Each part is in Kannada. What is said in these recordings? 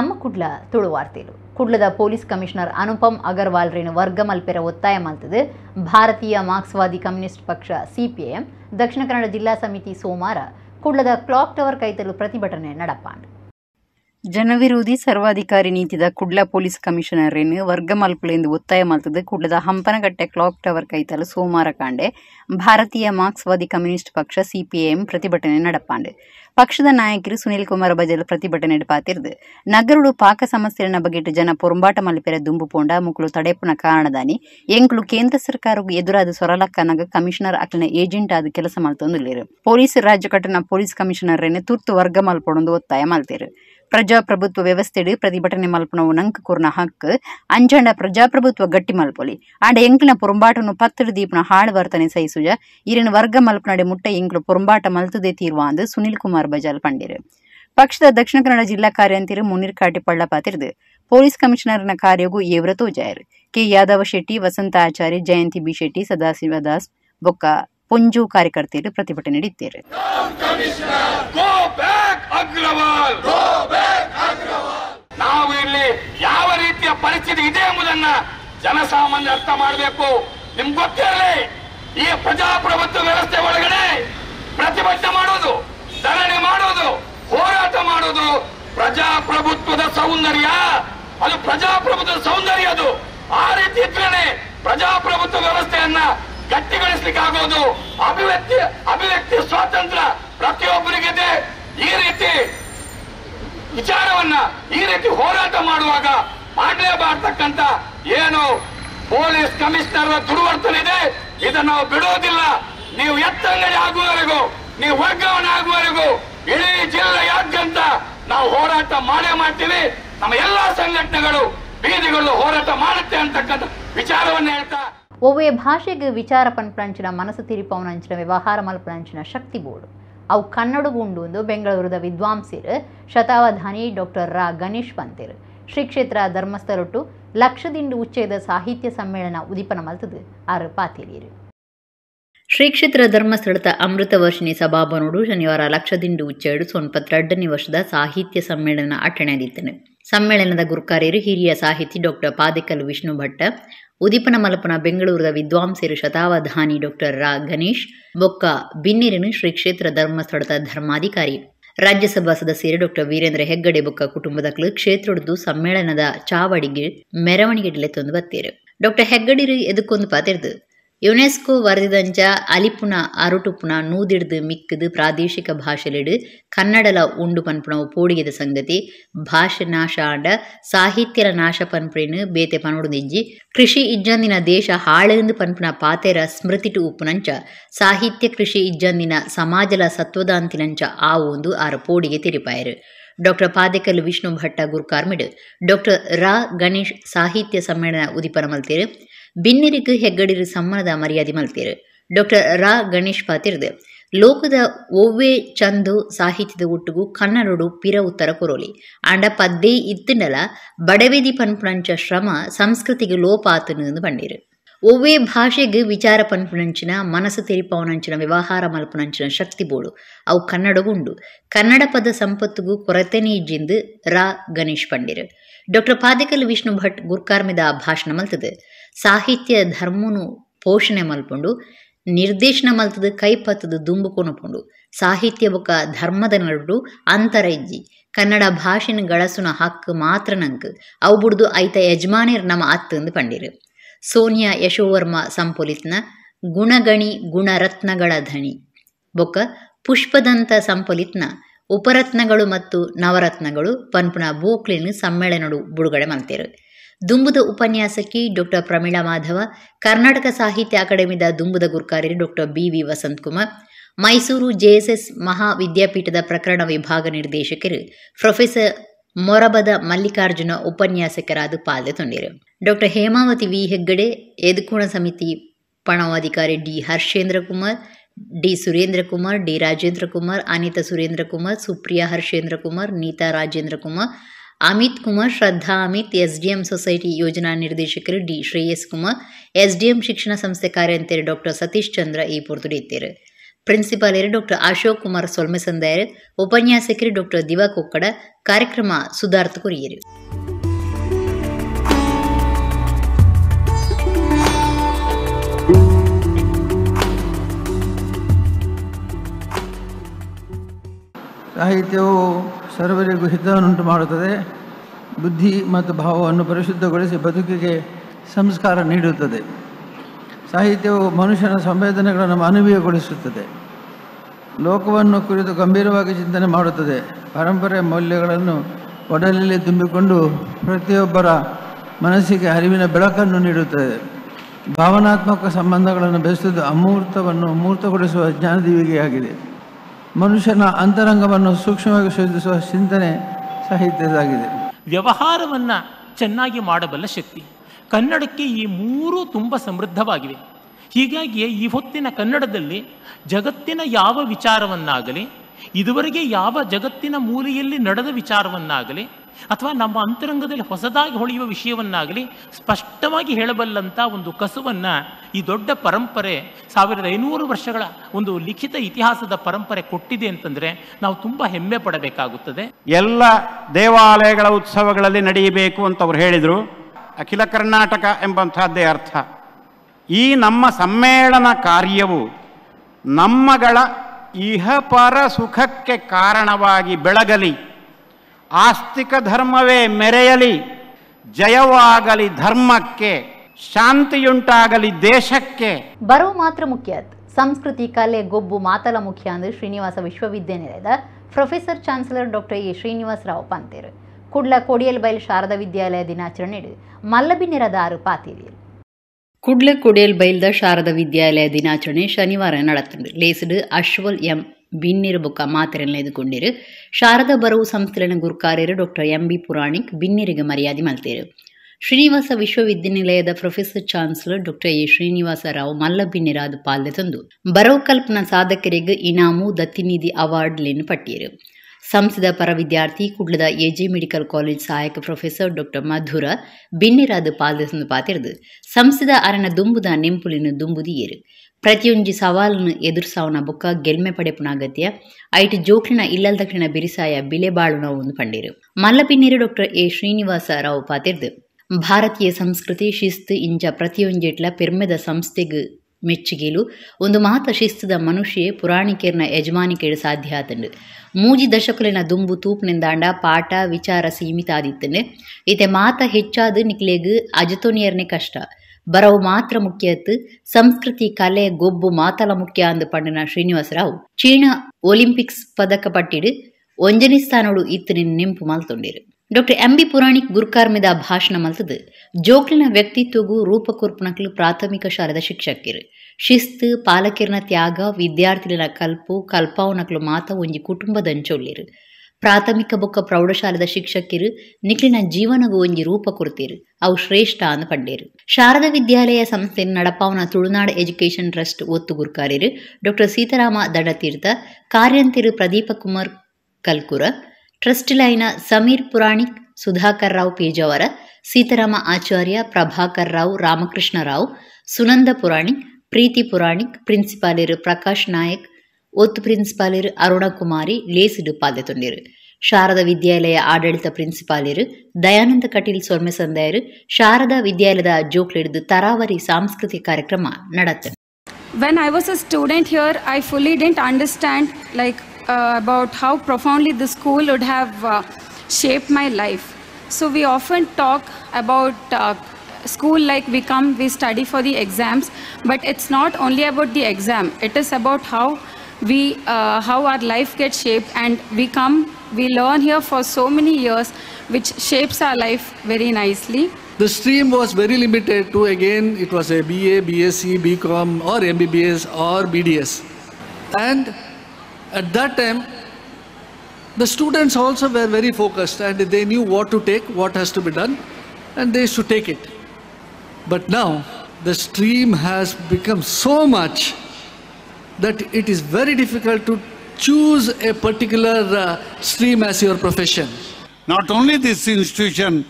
ನಮ್ಮ ಕುಡ್ಲ ತುಳುವಾರ್ತೆಲು ಕುಡ್ಲದ ಪೊಲೀಸ್ ಕಮಿಷನರ್ ಅನುಪಮ್ ಅಗರ್ವಾಲ್ ರೇನು ವರ್ಗ ಮಲ್ಪೆರ ಒತ್ತಾಯ ಮಲ್ತದೆ ಭಾರತೀಯ ಮಾರ್ಕ್ಸ್ವಾದಿ ಕಮ್ಯುನಿಸ್ಟ್ ಪಕ್ಷ ಸಿಪಿಐಎಂ ದಕ್ಷಿಣ ಕನ್ನಡ ಜಿಲ್ಲಾ ಸಮಿತಿ ಸೋಮಾರ ಕುಡ್ಲದ ಕ್ಲಾಕ್ ಟವರ್ ಕೈತಲು ಪ್ರತಿಭಟನೆ ನಡಪಾಂಡ್ ಜನವಿರೋಧಿ ಸರ್ವಾಧಿಕಾರಿ ನೀತಿದ ಕುಡ್ಲ ಪೊಲೀಸ್ ಕಮಿಷನರ್ ಏನು ವರ್ಗ ಮಲ್ಪುಲೆಂದು ಒತ್ತಾಯ ಮಾಡ್ತದೆ ಕುಡ್ಲದ ಹಂಪನಗಟ್ಟೆ ಕ್ಲಾಕ್ ಟವರ್ ಕೈತಲು ಸೋಮಾರ ಕಾಂಡೆ ಭಾರತೀಯ ಮಾರ್ಕ್ಸ್ವಾದಿ ಕಮ್ಯುನಿಸ್ಟ್ ಪಕ್ಷ ಸಿಪಿಐಎಂ ಪ್ರತಿಭಟನೆ ನಡಪಾಂಡೆ ಪಕ್ಷದ ನಾಯಕರು ಸುನಿಲ್ ಕುಮಾರ್ பஜல் ಪ್ರತಿಭಟನೆ ಪಾತಿರ್ದು ನಗರಡು ಪಾಕ ಸಮಸ್ಯೆನ ಬಗೆಟ್ ಜನ ಪೊರಂಬಾಟ ಮಲ್ಪೆರೆ ದುಂಬು ಪೋಂಡ ಮುಕ್ಕಳು ತಡೆಪುನ ಕಾರಣದಾನಿ ಎಂಕ್ಲು ಕೇಂದ್ರ ಸರ್ಕಾರಕ್ಕೆ ಎದುರಾದ ಸೊರಲಕ್ಕನಾಗ ಕಮಿಷನರ್ ಅಕ್ಲಿನ ಏಜೆಂಟ್ ಆದ ಕೆಲಸ ಮಾಡ್ತೊಂದಿಲ್ಲೇರು ಪೊಲೀಸ್ ರಾಜ್ಯ ಕಟ್ಟನ ಪೊಲೀಸ್ ಕಮಿಷನರ್ ತುರ್ತು ವರ್ಗ ಮಲ್ಪಡೊಂದು ಒತ್ತಾಯ ಮಾಡ್ತೇರು ಪ್ರಜಾಪ್ರಭುತ್ವ ವ್ಯವಸ್ಥೆಯಡಿ ಪ್ರತಿಭಟನೆ ಮಲ್ಪನವು ನಂಕುಕೂರ್ನ ಹಕ್ಕು ಅಂಚಂಡ ಪ್ರಜಾಪ್ರಭುತ್ವ ಗಟ್ಟಿ ಮಲ್ಪೊಲಿ ಆಂಡ ಎಂಕ್ಲಿನ ಪುರುಂಬಾಟನು ಪತ್ತಿಡು ದೀಪನ ಹಾಳು ವರ್ತನೆ ಸೈಸುಜ ಇರಿನ ವರ್ಗ ಮಲ್ಪನಡೆ ಮುಟ್ಟ ಎಂಕ್ಲು ಪುರುಂಬಾಟ ಮಲ್ತುದೇ ತೀರ್ವಾ ಅಂದು ಸುನಿಲ್ ಕುಮಾರ್ ಬಜಾಲ್ ಪಂಡಿರು ಪಕ್ಷದ ದಕ್ಷಿಣ ಕನ್ನಡ ಜಿಲ್ಲಾ ಕಾರ್ಯಾಂತಿರು ಮುನಿರ್ ಕಾಟಿಪಳ್ಳ ಪಾತಿರ್ದು ಪೊಲೀಸ್ ಕಮಿಷನರ್ನ ಕಾರ್ಯಗೂ ಏವ್ರ ತೋಜಾಯರು ಕೆ ಯಾದವ ಶೆಟ್ಟಿ ವಸಂತ ಆಚಾರಿ ಜಯಂತಿ ಬಿ ಶೆಟ್ಟಿ ಸದಾಶಿವದಾಸ್ ಬೊಕ್ಕ ಪೊಂಜು ಕಾರ್ಯಕರ್ತರು ಪ್ರತಿಭಟನೆ ನೀಡಿದ್ದಾರೆ ನಾವು ಇಲ್ಲಿ ಯಾವ ರೀತಿಯ ಪರಿಸ್ಥಿತಿ ಇದೆ ಎಂಬುದನ್ನ ಜನಸಾಮಾನ್ಯ ಅರ್ಥ ಮಾಡಬೇಕು ನಿಮ್ಗೆ ಗೊತ್ತಿರಲಿ ಈ ಪ್ರಜಾಪ್ರಭುತ್ವ ವ್ಯವಸ್ಥೆ ಒಳಗಡೆ ಪ್ರತಿಭಟನೆ ಮಾಡೋದು ಧರಣಿ ಮಾಡೋದು ಹೋರಾಟ ಮಾಡೋದು ಪ್ರಜಾಪ್ರಭುತ್ವದ ಸೌಂದರ್ಯ ಅದು ಪ್ರಜಾಪ್ರಭುತ್ವದ ಸೌಂದರ್ಯ ಅದು ಆ ರೀತಿ ಇದ್ರೆ ಪ್ರಜಾಪ್ರಭುತ್ವ ವ್ಯವಸ್ಥೆಯನ್ನ ಗಟ್ಟಿಗೊಳಿಸ್ಲಿಕ್ಕೆ ಆಗೋದು ಅಭಿವ್ಯಕ್ತಿ ಅಭಿವ್ಯಕ್ತಿ ಸ್ವಾತಂತ್ರ್ಯ ಪ್ರತಿಯೊಬ್ಬರಿಗಿದೆ ಈ ರೀತಿ ವಿಚಾರವನ್ನ ಈ ರೀತಿ ಹೋರಾಟ ಮಾಡುವಾಗ ಮಾಡಲೇಬಾರ್ತಕ್ಕಂತ ಏನು ಪೊಲೀಸ್ ಕಮಿಷನರ್ ದುರ್ವರ್ತನೆ ಇದೆ ಇದನ್ನ ನಾವು ಬಿಡುವುದಿಲ್ಲ ನೀವು ಎತ್ತಂಗಡಿ ಆಗುವವರೆಗೂ ನೀವು ವರ್ಗಾವಣೆ ಆಗುವವರೆಗೂ ಇಡೀ ಜಿಲ್ಲೆಯಾದ್ಯಂತ ನಾವು ಹೋರಾಟ ಮಾಡೇ ಮಾಡ್ತೀವಿ ನಮ್ಮ ಎಲ್ಲಾ ಸಂಘಟನೆಗಳು ಬೀದಿಗಳು ಹೋರಾಟ ಮಾಡುತ್ತೆ ಅಂತಕ್ಕಂಥ ವಿಚಾರವನ್ನ ಹೇಳ್ತಾ ಒಬ್ಬೇ ಭಾಷೆಗೆ ವಿಚಾರ ಪನ್ಪುನಂಚಿನ ಮನಸ್ಸು ಅಂಚಿನ ವ್ಯವಹಾರ ಮಲ್ಪನಂಚಿನ ಶಕ್ತಿ ಬೋರ್ಡ್ ಅವು ಕನ್ನಡಗುಂಡು ಬೆಂಗಳೂರದ ವಿದ್ವಾಂಸಿರು ಶತಾವಧಾನಿ ಡಾಕ್ಟರ್ ರಾ ಗಣೇಶ್ ಪಂತಿರು ಶ್ರೀ ಕ್ಷೇತ್ರ ಧರ್ಮಸ್ಥರೊಟ್ಟು ಲಕ್ಷದಿಂಡು ಉಚ್ಚೆದ ಸಾಹಿತ್ಯ ಸಮ್ಮೇಳನ ಉದಿಪನ ಮಲ್ತದು ಆರು ಪಾತಿರಿಯರು ಶ್ರೀ ಕ್ಷೇತ್ರ ಧರ್ಮಸ್ಥಳದ ಅಮೃತ ವರ್ಷಿಣಿ ಸಭಾಭವನೋಡು ಶನಿವಾರ ಲಕ್ಷದಿಂಡು ಉಚ್ಚೆಡು ಸೊನ್ಪತ್ ಎರಡನೇ ವರ್ಷದ ಸಾಹಿತ್ಯ ಸಮ್ಮೇಳನ ಅಟ್ಟಣೆ ಸಮ್ಮೇಳನದ ಗುರುಕಾರ್ಯರು ಹಿರಿಯ ಸಾಹಿತಿ ಡಾಕ್ಟರ್ ಪಾದಿಕಲ್ ವಿಷ್ಣು ಭಟ್ಟ ಉದಿಪನ ಮಲಪನ ಬೆಂಗಳೂರದ ವಿದ್ವಾಂಸರು ಶತಾವಧಾನಿ ಡಾಕ್ಟರ್ ರಾ ಗಣೇಶ್ ಬೊಕ್ಕ ಬಿನ್ನಿರಿನ ಶ್ರೀ ಕ್ಷೇತ್ರ ಧರ್ಮಸ್ಥಳದ ಧರ್ಮಾಧಿಕಾರಿ ರಾಜ್ಯಸಭಾ ಸದಸ್ಯರು ಡಾಕ್ಟರ್ ವೀರೇಂದ್ರ ಹೆಗ್ಗಡೆ ಬೊಕ್ಕ ಕ್ಷೇತ್ರ ಕ್ಷೇತ್ರದ್ದು ಸಮ್ಮೇಳನದ ಚಾವಡಿಗೆ ಮೆರವಣಿಗೆ ತಂದು ಬತ್ತೇರು ಡಾಕ್ಟರ್ ಹೆಗ್ಗಡಿರಿ ಎದಕ್ಕೊಂದು ಪಾತಿರ್ದು யுனெஸ்கோ வர்திதஞ்ச ಅಲಿಪುನ அருட்டுப்புನ ನೂದಿಡ್ದು ಮಿಕ್ಕದು ಪ್ರಾದೇಶಿಕ ಭಾಷೆಲೆಡು ಕನ್ನಡಲ ಉಂಡು ಪನ್ಪುನವು ಪೋಡಿಗೆದ ಸಂಗತಿ ಭಾಷೆ ನಾಶ ಆಂಡ ಸಾಹಿತ್ಯರ ನಾಶ ಪನ್ಪುರೆನು ಬೇತೆ ಪನೊಡುದಿಜ್ಜಿ ಕೃಷಿ ಇಜ್ಜಂದಿನ ದೇಶ ಹಾಳೆಂದು ಪನ್ಪುನ ಪಾತೆರ ಸ್ಮೃತಿಟು ಉಪ್ಪುನಂಚ ಸಾಹಿತ್ಯ ಕೃಷಿ ಇಜ್ಜಂದಿನ ಸಮಾಜಲ ಸತ್ವದಾಂತಿನಂಚ ಆ ಒಂದು ಆರ ಪೋಡಿಗೆ ತಿರುಪಾಯರು ಡಾಕ್ಟರ್ ಪಾದೆಕಲ್ ವಿಷ್ಣು ಭಟ್ಟ ಗುರುಕಾರ್ಮಿಡ್ ಡಾಕ್ಟರ್ ರಾ ಗಣೇಶ್ ಸಾಹಿತ್ಯ ಸಮ್ಮೇಳನ ಉದಿಪನ ಮಲ್ತೇರು ಬಿನ್ನಿರಿಗು ಹೆಗ್ಗಡಿರು ಸಮ್ಮನದ ಮರ್ಯಾದೆ ಮಲ್ತೀರ್ ಡಾಕ್ಟರ್ ರಾ ಗಣೇಶ್ ಪಾತಿರ್ದೆ ಲೋಕದ ಒವ್ವೆ ಚಂದು ಸಾಹಿತ್ಯದ ಒಟ್ಟುಗೂ ಕನ್ನಡಡು ಪಿರ ಉತ್ತರ ಕೊರೋಲಿ ಆಂಡ ಪದ್ದೇ ಇತ್ತಿನಲ ಬಡವೇದಿ ಪನ್ಪುಣಂಚ ಶ್ರಮ ಸಂಸ್ಕೃತಿಗೆ ಲೋಪಾತನು ಎಂದು ಬಂಡೀರು ಒವ್ವೇ ಭಾಷೆಗೆ ವಿಚಾರ ಪನ್ಪುಣಂಚಿನ ಮನಸ್ಸು ತೆರಿಪವನಂಚಿನ ವ್ಯವಹಾರ ಮಲ್ಪುಣಂಚಿನ ಶಕ್ತಿ ಬೋಡು ಅವು ಕನ್ನಡಗುಂಡು ಕನ್ನಡ ಪದ ಸಂಪತ್ತುಗೂ ಕೊರತೆನೇ ಇಜ್ಜಿಂದು ರಾ ಗಣೇಶ್ ಪಂಡಿರು ಡಾಕ್ಟರ್ ಪಾದಿಕಲ್ ವಿಷ್ಣು ಭಟ್ ಗುರ್ಕಾರ್ಮಿದ ಭಾಷಣ ಮಲ್ತದೆ ಸಾಹಿತ್ಯ ಧರ್ಮನು ಪೋಷಣೆ ಮಲ್ಪುಂಡು ನಿರ್ದೇಶನ ಮಲ್ತದ ಕೈಪತ್ತದ ದುಂಬು ಕೊನಪುಂಡು ಸಾಹಿತ್ಯ ಬೊಕ ಧರ್ಮದ ನಡುಡು ಅಂತರೈಜಿ ಕನ್ನಡ ಭಾಷೆನ ಗಳಸುನ ಹಕ್ಕು ಮಾತ್ರ ನಂಕ್ ಅವು ಬುಡ್ದು ಐತ ಯಜಮಾನಿರ್ ನಮ್ಮ ಎಂದು ಪಂಡಿರು ಸೋನಿಯಾ ಯಶೋವರ್ಮ ಸಂಪೊಲಿತ್ನ ಗುಣಗಣಿ ಗುಣರತ್ನಗಳ ಧಣಿ ಬೊಕ್ಕ ಪುಷ್ಪದಂತ ಸಂಪೊಲಿತ್ನ ಉಪರತ್ನಗಳು ಮತ್ತು ನವರತ್ನಗಳು ಪನ್ಪುನ ಭೂ ಕ್ಲಿನಿಕ್ ಸಮ್ಮೇಳನಡು ಬಿಡುಗಡೆ ಮಂತೇರು ದುಂಬುದ ಉಪನ್ಯಾಸಕಿ ಡಾಕ್ಟರ್ ಪ್ರಮೀಳಾ ಮಾಧವ ಕರ್ನಾಟಕ ಸಾಹಿತ್ಯ ಅಕಾಡೆಮಿದ ದುಂಬುದ ಗುರ್ಕಾರಿ doctor B V Vasanthakumar Mysuru JSS ಮಹಾವಿದ್ಯಾಪೀಠದ ಪ್ರಕರಣ ವಿಭಾಗ ನಿರ್ದೇಶಕರು ಪ್ರೊಫೆಸರ್ ಮೊರಬದ ಮಲ್ಲಿಕಾರ್ಜುನ ಉಪನ್ಯಾಸಕರಾದ ಪಾಲ್ಯ ತೊಂಡಿರು ಡಾಕ್ಟರ್ ಹೇಮಾವತಿ ವಿ ಹೆಗ್ಗಡೆ ಎದುಕೋಣ ಸಮಿತಿ ಪಣವಾಧಿಕಾರಿ D Harshendra Kumar D Surendra Kumar D Rajendra Kumar Anita Surendra Kumar Supriya Harshendra Kumar Neeta Rajendra Kumar Amit Kumar Shraddha Amit S D M society ಯೋಜನಾ ನಿರ್ದೇಶಕರು D Shreyas Kumar S D M ಶಿಕ್ಷಣ ಸಂಸ್ಥೆ ಕಾರ್ಯಂತೆರೆ ಡಾಕ್ಟರ್ ಸತೀಶ್ ಚಂದ್ರ ಈ ಇತ್ತೇರು ಪ್ರಿನ್ಸಿಪಾಲ್ ಡಾಕ್ಟರ್ ಅಶೋಕ್ ಕುಮಾರ್ ಸೊಲ್ಮೆಸಂದಾಯರ್ ಉಪನ್ಯಾಸಕರು ಡಾಕ್ಟರ್ ದಿವಾ ಕೊಕ್ಕಡ ಕಾರ್ಯಕ್ರಮ ಸುಧಾರ್ಥ ಕುರಿಯರು ಸಾಹಿತ್ಯವು ಸರ್ವರಿಗೂ ಹಿತವನ್ನುಂಟು ಮಾಡುತ್ತದೆ ಬುದ್ಧಿ ಮತ್ತು ಭಾವವನ್ನು ಪರಿಶುದ್ಧಗೊಳಿಸಿ ಬದುಕಿಗೆ ಸಂಸ್ಕಾರ ನೀಡುತ್ತದೆ ಸಾಹಿತ್ಯವು ಮನುಷ್ಯನ ಸಂವೇದನೆಗಳನ್ನು ಮಾನವೀಯಗೊಳಿಸುತ್ತದೆ ಲೋಕವನ್ನು ಕುರಿತು ಗಂಭೀರವಾಗಿ ಚಿಂತನೆ ಮಾಡುತ್ತದೆ ಪರಂಪರೆ ಮೌಲ್ಯಗಳನ್ನು ಒಡಲಲ್ಲಿ ತುಂಬಿಕೊಂಡು ಪ್ರತಿಯೊಬ್ಬರ ಮನಸ್ಸಿಗೆ ಅರಿವಿನ ಬೆಳಕನ್ನು ನೀಡುತ್ತದೆ ಭಾವನಾತ್ಮಕ ಸಂಬಂಧಗಳನ್ನು ಬೆಸೆದು ಅಮೂರ್ತವನ್ನು ಮೂರ್ತಗೊಳಿಸುವ ಆಗಿದೆ ಮನುಷ್ಯನ ಅಂತರಂಗವನ್ನು ಸೂಕ್ಷ್ಮವಾಗಿ ಶೋಧಿಸುವ ಚಿಂತನೆ ಸಾಹಿತ್ಯದಾಗಿದೆ ವ್ಯವಹಾರವನ್ನು ಚೆನ್ನಾಗಿ ಮಾಡಬಲ್ಲ ಶಕ್ತಿ ಕನ್ನಡಕ್ಕೆ ಈ ಮೂರು ತುಂಬ ಸಮೃದ್ಧವಾಗಿವೆ ಹೀಗಾಗಿ ಈ ಹೊತ್ತಿನ ಕನ್ನಡದಲ್ಲಿ ಜಗತ್ತಿನ ಯಾವ ವಿಚಾರವನ್ನಾಗಲಿ ಇದುವರೆಗೆ ಯಾವ ಜಗತ್ತಿನ ಮೂಲೆಯಲ್ಲಿ ನಡೆದ ವಿಚಾರವನ್ನಾಗಲಿ ಅಥವಾ ನಮ್ಮ ಅಂತರಂಗದಲ್ಲಿ ಹೊಸದಾಗಿ ಹೊಳೆಯುವ ವಿಷಯವನ್ನಾಗಲಿ ಸ್ಪಷ್ಟವಾಗಿ ಹೇಳಬಲ್ಲಂಥ ಒಂದು ಕಸುವನ್ನು ಈ ದೊಡ್ಡ ಪರಂಪರೆ ಸಾವಿರದ ಐನೂರು ವರ್ಷಗಳ ಒಂದು ಲಿಖಿತ ಇತಿಹಾಸದ ಪರಂಪರೆ ಕೊಟ್ಟಿದೆ ಅಂತಂದರೆ ನಾವು ತುಂಬ ಹೆಮ್ಮೆ ಪಡಬೇಕಾಗುತ್ತದೆ ಎಲ್ಲ ದೇವಾಲಯಗಳ ಉತ್ಸವಗಳಲ್ಲಿ ನಡೆಯಬೇಕು ಅಂತ ಅವ್ರು ಹೇಳಿದರು ಅಖಿಲ ಕರ್ನಾಟಕ ಎಂಬಂಥದ್ದೇ ಅರ್ಥ ಈ ನಮ್ಮ ಸಮ್ಮೇಳನ ಕಾರ್ಯವು ನಮ್ಮಗಳ ಇಹಪರ ಸುಖಕ್ಕೆ ಕಾರಣವಾಗಿ ಬೆಳಗಲಿ ಆಸ್ತಿಕ ಧರ್ಮವೇ ಮೆರೆಯಲಿ ಜಯವಾಗಲಿ ಧರ್ಮಕ್ಕೆ ಶಾಂತಿಯುಂಟಾಗಲಿ ದೇಶಕ್ಕೆ ಬರೋ ಮಾತ್ರ ಮುಖ್ಯ ಸಂಸ್ಕೃತಿ ಕಲೆ ಗೊಬ್ಬು ಮಾತಲ ಮುಖ್ಯ ಅಂದ್ರೆ ಶ್ರೀನಿವಾಸ ವಿಶ್ವವಿದ್ಯಾನಿಲಯದ professor chancellor doctor A Rao ಪಂತೇರು ಕುಡ್ಲ ಬೈಲ್ ಶಾರದ ವಿದ್ಯಾಲಯ ದಿನಾಚರಣೆ ಮಲ್ಲಬಿ ನೆರದಾರು ಪಾತಿರಿಯಲ್ ಕುಡ್ಲ ದ ಶಾರದ ವಿದ್ಯಾಲಯ ದಿನಾಚರಣೆ ಶನಿವಾರ ನಡೆತದು ಲೇಸ್ಡ್ ಅಶ್ವಲ್ ಎಂ ಬಿನ್ನಿರು ಬೊಕ್ಕ ಮಾತೆರೆನೆಲೆದುಕೊಂಡೆರು ಶಾರದಾ ಬರವು ಸಂಸ್ಥೆಲೆನ ಗುರುಕಾರ್ಯರು ಡಾಕ್ಟರ್ ಎಂಬಿ ಪುರಾಣಿಕ್ ಬಿನ್ನಿರಿಗೆ ಮರ್ಯಾದೆ ಮಲ್ತೇರು ಶ್ರೀನಿವಾಸ ವಿಶ್ವವಿದ್ಯಾನಿಲಯದ professor chancellor doctor A Srinivasa Rao ಮಲ್ಲಬಿನ್ನಿರಾದು ಪಾಲ್ದೆ ತಂದು ಬರವು ಕಲ್ಪನಾ ಸಾಧಕರಿಗೆ ಇನಾಮು ದತ್ತಿನಿಧಿ ಅವಾರ್ಡ್ಲೆನ್ನು ಪಟ್ಟಿಯರು ಸಂಸದ ಪರ ವಿದ್ಯಾರ್ಥಿ ಕುಡ್ಲದ ಎಜೆ ಮೆಡಿಕಲ್ ಕಾಲೇಜ್ ಸಹಾಯಕ ಪ್ರೊಫೆಸರ್ ಡಾಕ್ಟರ್ ಮಧುರ ಬಿನ್ನಿರಾದ ಪಾಲ್ದಸಂದು ಪಾತಿರದು ಸಂಸದ ಅರನ ದುಂಬುದ ನೆಂಪುಲಿನ ದುಂಬುದಿಯೇರು ಪ್ರತಿಯೊಂಜಿ ಸವಾಲನ್ನು ಎದುರಿಸಾವನ ಬೊಕ ಗೆಲ್ಮೆ ಪಡೆಪುನ ಅಗತ್ಯ ಐಟ್ ಜೋಕ್ಲಿನ ಇಲ್ಲಲ್ದ ಕ್ಲಿನ ಬಿರಿಸಾಯ ಬಿಲೆ ಬಾಳುನ ಒಂದು ಪಂಡಿರು ಮಲ್ಲ ಡಾಕ್ಟರ್ ಎ ಶ್ರೀನಿವಾಸ ರಾವ್ ಪಾತೆರ್ದು ಭಾರತೀಯ ಸಂಸ್ಕೃತಿ ಶಿಸ್ತು ಇಂಚ ಪ್ರತಿಯೊಂಜಿಟ್ಲ ಪೆರ್ಮೆದ ಸಂಸ್ಥೆಗ್ ಮೆಚ್ಚುಗೆಲು ಒಂದು ಮಾತ ಶಿಸ್ತುದ ಮನುಷ್ಯೆ ಪುರಾಣಿಕೆರ್ನ ಯಜಮಾನಿಕೆಡು ಸಾಧ್ಯ ಆತಂಡು ಮೂಜಿ ದಶಕಲಿನ ದುಂಬು ತೂಪ್ನಿಂದಾಂಡ ಪಾಠ ವಿಚಾರ ಸೀಮಿತ ಆದಿತ್ತಂಡೆ ಇತೆ ಮಾತ ಹೆಚ್ಚಾದ್ ನಿಕ್ಲೆಗ್ ಅಜತೋನಿಯರ್ನೇ ಕಷ್ಟ ಮಾತ್ರ ಮಾತ್ರ ಸಂಸ್ಕೃತಿ ಕಲೆ ಗೊಬ್ಬು ಮಾತಲ ಮುಖ್ಯ ముఖ్య అందు ಶ್ರೀನಿವಾಸ ರಾವ್ ಚೀನಾ ಒಲಿಂಪಿಕ್ಸ್ ಪದಕ ಪಟ್ಟಿಡು ಒಂಜನಿ ಸ್ಥಾನಡು ಇತ್ತಿನ ನೆಂಪು ಮಲ್ತೊಂಡಿರು ಡಾಕ್ಟರ್ ಎಂ ಬಿ ಪುರಾಣಿಕ್ ಗುರ್ಕಾರ್ ಭಾಷಣ ಮಲ್ತದು ಜೋಕ್ಲಿನ ವ್ಯಕ್ತಿತ್ವಗು ರೂಪಕುರ್ಪನಕ್ಲು ಪ್ರಾಥಮಿಕ ಶಾಲೆದ ಶಿಕ್ಷಕಿರು ಶಿಸ್ತು ಪಾಲಕಿರನ ತ್ಯಾಗ ವಿದ್ಯಾರ್ಥಿಗಳ ಕಲ್ಪು ಕಲ್ಪಾವನಕ್ಲು ಮಾತ ಒಂಜಿ ಕುಟುಂಬದಂಚೊಳ್ಳಿರು ಪ್ರಾಥಮಿಕ ಬೊಕ್ಕ ಪ್ರೌಢಶಾಲೆದ ಶಿಕ್ಷಕಿರು ನಿಖಿಲಿನ ಜೀವನಗೂ ಒಂಜಿ ರೂಪ ಅವು ಶ್ರೇಷ್ಠ ಅನ್ನು ಪಂಡೇರು ಶಾರದ ವಿದ್ಯಾಲಯ ಸಂಸ್ಥೆ ನಡಪಾವನ ತುಳುನಾಡು ಎಜುಕೇಷನ್ ಟ್ರಸ್ಟ್ ಒತ್ತು ಗುರುಕಾರ್ಯರು ಡಾಕ್ಟರ್ ಸೀತಾರಾಮ ದಡತೀರ್ಥ ಕಾರ್ಯಂತಿರು ಪ್ರದೀಪ ಕುಮಾರ್ ಕಲ್ಕುರ ಟ್ರಸ್ಟ್ ಲೈನ ಸಮೀರ್ ಪುರಾಣಿಕ್ ಸುಧಾಕರ್ ರಾವ್ ಪೇಜಾವರ ಸೀತಾರಾಮ ಆಚಾರ್ಯ ಪ್ರಭಾಕರ್ ರಾವ್ ರಾಮಕೃಷ್ಣ ರಾವ್ ಸುನಂದ ಪುರಾಣಿಕ್ ಪ್ರೀತಿ ಪುರಾಣಿಕ್ ಪ್ರಿನ್ಸಿಪಾಲಿರು ಪ್ರಕಾಶ್ ನಾಯಕ್ ಒತ್ತು ಪ್ರಿನ್ಸಿಪಾಲಿರ್ ಅರುಣಕುಮಾರಿ ಲೇಸಿಡು ಪಾದ್ಯತೊಂಡಿರು ಶಾರದ ವಿದ್ಯಾಲಯ ಆಡಳಿತ ಪ್ರಿನ್ಸಿಪಾಲಿರ್ ದಯಾನಂದ ಕಟೀಲ್ ಸೊರ್ಮೆಸಂದಾಯರ್ ಶಾರದ ವಿದ್ಯಾಲಯದ ಜೋಕ್ಲಿಡ್ದು ತರಾವರಿ ಸಾಂಸ್ಕೃತಿಕ ಕಾರ್ಯಕ್ರಮ ನಡತ್ತ when I was a student here I fully didn't understand like about how profoundly the school would have shape my life so we often talk about school like we come we study for the exams but it's not only about the exam it is about how we uh, how our life gets shaped and we come we learn here for so many years which shapes our life very nicely the stream was very limited to again it was a ba bsc bcom or mbbs or bds and at that time the students also were very focused and they knew what to take what has to be done and they should take it but now the stream has become so much that it is very difficult to choose a particular uh, stream as your profession. Not only this institution,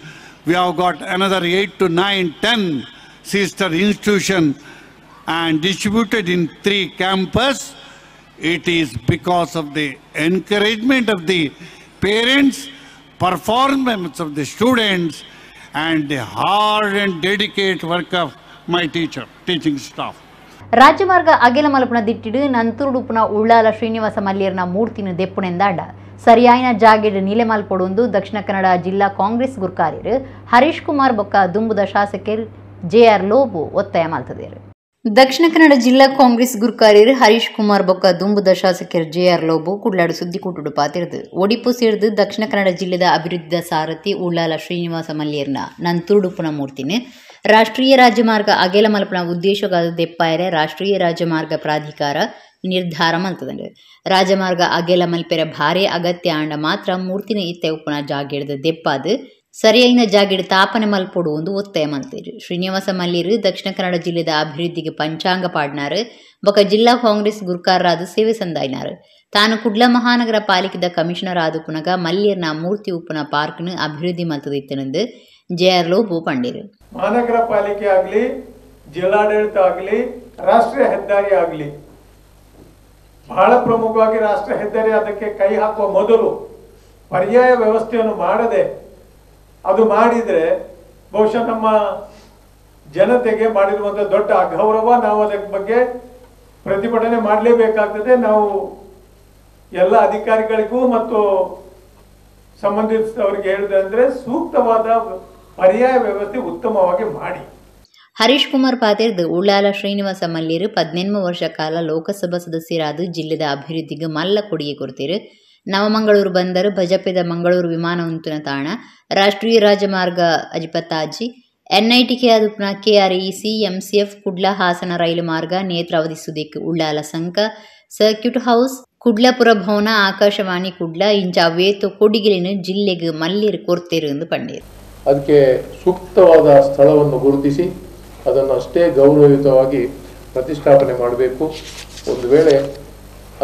we have got another 8 to 9, 10 sister institution and distributed in three campus. It is because of the encouragement of the parents, performance of the students and the hard and dedicated work of my teacher, teaching staff. ರಾಜ್ಯಮಾರ್ಗ ಮಲಪುನ ದಿಟ್ಟಿಡು ನಂತುರುಡುಪುನ ಉಳ್ಳಾಲ ಶ್ರೀನಿವಾಸ ಮಲ್ಲಿಯರ್ನ ಮೂರ್ತಿನ ದೆಪ್ಪುನೆಂದಾಡ ಸರಿಯಾಯಿನ ಜಾಗೆಡ್ ನಿಲೆಮಾಲ್ಪಡೊಂದು ದಕ್ಷಿಣ ಕನ್ನಡ ಜಿಲ್ಲಾ ಕಾಂಗ್ರೆಸ್ ಗುರ್ಕಾರ್ಯರು ಹರೀಶ್ ಕುಮಾರ್ ಬೊಕ್ಕ ದುಂಬುದ ಶಾಸಕರ್ ಜೆ ಆರ್ ಲೋಬು ಒತ್ತಾಯ ಮಾಲ್ತದೇರು ದಕ್ಷಿಣ ಕನ್ನಡ ಜಿಲ್ಲಾ ಕಾಂಗ್ರೆಸ್ ಗುರ್ಕಾರ್ಯರು ಹರೀಶ್ ಕುಮಾರ್ ಬೊಕ್ಕ ದುಂಬುದ ಶಾಸಕರ್ ಜೆ ಆರ್ ಲೋಬು ಕುಡ್ಲಾಡು ಸುದ್ದಿ ಕೂಟುಡು ಪಾತಿರದು ಒಡಿಪು ಸೇರಿದು ದಕ್ಷಿಣ ಕನ್ನಡ ಜಿಲ್ಲೆದ ಅಭಿವೃದ್ಧಿ ಸಾರಥಿ ಉಳ್ಳಾಲ ಶ್ರೀನಿವಾಸ ಮಲ್ಲಿಯರ್ನ ನಂತುರುಡುಪುನ ಮೂರ್ತಿನ ರಾಷ್ಟ್ರೀಯ ರಾಜ್ಯಮಾರ್ಗ అగేలమలపడం ಉದ್ದೇಶಗಳ ದೆಪ್ಪಾಯರೆ ರಾಷ್ಟ್ರೀಯ ರಾಜ್ಯಮಾರ್ಗ ಪ್ರಾಧಿಕಾರ ನಿರ್ಧಾರ ಮಲ್ತದಂಡ ರಾಜಮಾರ್ಗ ಅಗೆಲ ಮಲ್ಪೆರೆ ಭಾರಿ ಅಗತ್ಯ ಆಂಡ ಮಾತ್ರ ಮೂರ್ತಿನ ಇತ್ತೆ ಉಪ್ಪುನ ಜಾಗಿಡದ ದೆಪ್ಪಾದ್ ಸರಿಯೈನ ಜಾಗಿಡ ತಾಪನೆ ಮಲ್ಪಡು ಒಂದು ಒತ್ತಾಯ ಶ್ರೀನಿವಾಸ ಮಲ್ಲಿರು ದಕ್ಷಿಣ ಕನ್ನಡ ಜಿಲ್ಲೆದ ಅಭಿವೃದ್ಧಿಗೆ ಪಂಚಾಂಗ ಪಾಡ್ನಾರು ಬೊಕ ಜಿಲ್ಲಾ ಕಾಂಗ್ರೆಸ್ ಗುರ್ಕಾರರಾದ ಸೇವೆ ಸಂದಾಯಿನಾರು ತಾನು ಕುಡ್ಲ ಮಹಾನಗರ ಪಾಲಿಕೆದ ಕಮಿಷನರ್ ಆದುಕುನಗ ಮಲ್ಲಿಯರ್ನ ಮೂರ್ತಿ ಉಪ್ಪುನ ಪಾರ್ಕ್ನ ಅಭಿವೃದ್ಧಿ ಮಲ್ತದಿತ್ತನೆಂದು ಜೆಆರ್ಲು ಭೂಪಂಡಿರು ಮಹಾನಗರ ಪಾಲಿಕೆ ಆಗಲಿ ಜಿಲ್ಲಾಡಳಿತ ಆಗಲಿ ರಾಷ್ಟ್ರೀಯ ಹೆದ್ದಾರಿ ಆಗಲಿ ಬಹಳ ಪ್ರಮುಖವಾಗಿ ರಾಷ್ಟ್ರೀಯ ಹೆದ್ದಾರಿ ಅದಕ್ಕೆ ಕೈ ಹಾಕುವ ಮೊದಲು ಪರ್ಯಾಯ ವ್ಯವಸ್ಥೆಯನ್ನು ಮಾಡದೆ ಅದು ಮಾಡಿದರೆ ಬಹುಶಃ ನಮ್ಮ ಜನತೆಗೆ ಮಾಡಿರುವಂಥ ದೊಡ್ಡ ಅಗೌರವ ನಾವು ಅದಕ್ಕೆ ಬಗ್ಗೆ ಪ್ರತಿಭಟನೆ ಮಾಡಲೇಬೇಕಾಗ್ತದೆ ನಾವು ಎಲ್ಲ ಅಧಿಕಾರಿಗಳಿಗೂ ಮತ್ತು ಸಂಬಂಧಿಸಿದವರಿಗೆ ಅಂದ್ರೆ ಸೂಕ್ತವಾದ ಪರ್ಯಾಯ ವ್ಯವಸ್ಥೆ ಉತ್ತಮವಾಗಿ ಮಾಡಿ ಹರೀಶ್ ಕುಮಾರ್ ಪಾತೇರ್ದು ಉಳ್ಳಾಲ ಶ್ರೀನಿವಾಸ ಮಲ್ಯರು ಪದಿನೆಂಟು ವರ್ಷ ಕಾಲ ಲೋಕಸಭಾ ಸದಸ್ಯರಾದ ಜಿಲ್ಲೆದ ಅಭಿವೃದ್ಧಿಗೆ ಮಲ್ಲ ಕೊಡುಗೆ ಕೊಡ್ತೀರು ನವಮಂಗಳೂರು ಬಂದರು ಭಜಪೆದ ಮಂಗಳೂರು ವಿಮಾನ ತಾಣ ರಾಷ್ಟ್ರೀಯ ರಾಜಮಾರ್ಗ ಅಜಿಪತಾಜಿ ಎನ್ಐಟಿಕೆ ಅದು KREC MCF Kudla Hassan rail ಮಾರ್ಗ ಸುದೀಕ್ ಉಳ್ಳಾಲ ಸಂಕ ಸರ್ಕ್ಯೂಟ್ ಹೌಸ್ ಕುಡ್ಲಾಪುರ ಭವನ ಆಕಾಶವಾಣಿ ಕುಡ್ಲ ಇಂಚ ಅವೇತು ಕೊಡಿಗಿಲಿನ ಜಿಲ್ಲೆಗೆ ಮಲ್ಲಿರು ಕೊರ್ತಿರು ಎಂದು ಪಂಡೀರು ಅದಕ್ಕೆ ಸೂಕ್ತವಾದ ಸ್ಥಳವನ್ನು ಗುರುತಿಸಿ ಅದನ್ನು ಅಷ್ಟೇ ಗೌರವಯುತವಾಗಿ ಪ್ರತಿಷ್ಠಾಪನೆ ಮಾಡಬೇಕು ಒಂದು ವೇಳೆ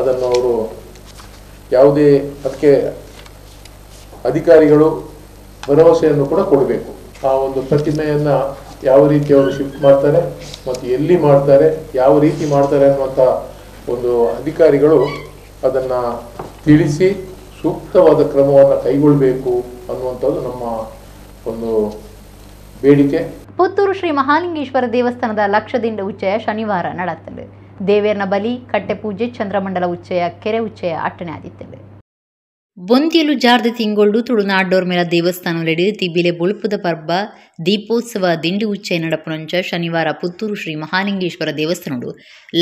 ಅದನ್ನು ಅವರು ಯಾವುದೇ ಅದಕ್ಕೆ ಅಧಿಕಾರಿಗಳು ಭರವಸೆಯನ್ನು ಕೂಡ ಕೊಡಬೇಕು ಆ ಒಂದು ಪ್ರತಿಮೆಯನ್ನು ಯಾವ ರೀತಿ ಅವರು ಶಿಫ್ಟ್ ಮಾಡ್ತಾರೆ ಮತ್ತು ಎಲ್ಲಿ ಮಾಡ್ತಾರೆ ಯಾವ ರೀತಿ ಮಾಡ್ತಾರೆ ಅನ್ನುವಂಥ ಒಂದು ಅಧಿಕಾರಿಗಳು ಅದನ್ನು ತಿಳಿಸಿ ಸೂಕ್ತವಾದ ಕ್ರಮವನ್ನು ಕೈಗೊಳ್ಳಬೇಕು ಅನ್ನುವಂಥದ್ದು ನಮ್ಮ ಒಂದು ಬೇಡಿಕೆ ಪುತ್ತೂರು ಶ್ರೀ ಮಹಾಲಿಂಗೇಶ್ವರ ದೇವಸ್ಥಾನದ ಲಕ್ಷದಿಂಡ ಉಚ್ಚಯ ಶನಿವಾರ ನಡೆತ್ತದೆ ದೇವೇರ್ನ ಬಲಿ ಕಟ್ಟೆ ಪೂಜೆ ಚಂದ್ರಮಂಡಲ ಉಚ್ಚಯ ಕೆರೆ ಉಚ್ಚಯ ಅಟ್ಟನೆ ಆದಿತ್ತೆ ಬೊಂದಿಯಲು ಜಾರ್ದ ತಿಂಗೊಳ್ಳು ತುಳುನಾಡೋರ್ ಮೇಲ ದೇವಸ್ಥಾನಲೆಡೆ ತಿಬ್ಬಿಲೆ ಬೊಳುಪುದ ಪರ್ಬ ದೀಪೋತ್ಸವ ದಿಂಡು ಉಚ್ಚಯ ನಡಪನೊಂಚ ಶನಿವಾರ ಪುತ್ತೂರು ಶ್ರೀ ಮಹಾಲಿಂಗೇಶ್ವರ ದೇವಸ್ಥಾನಡು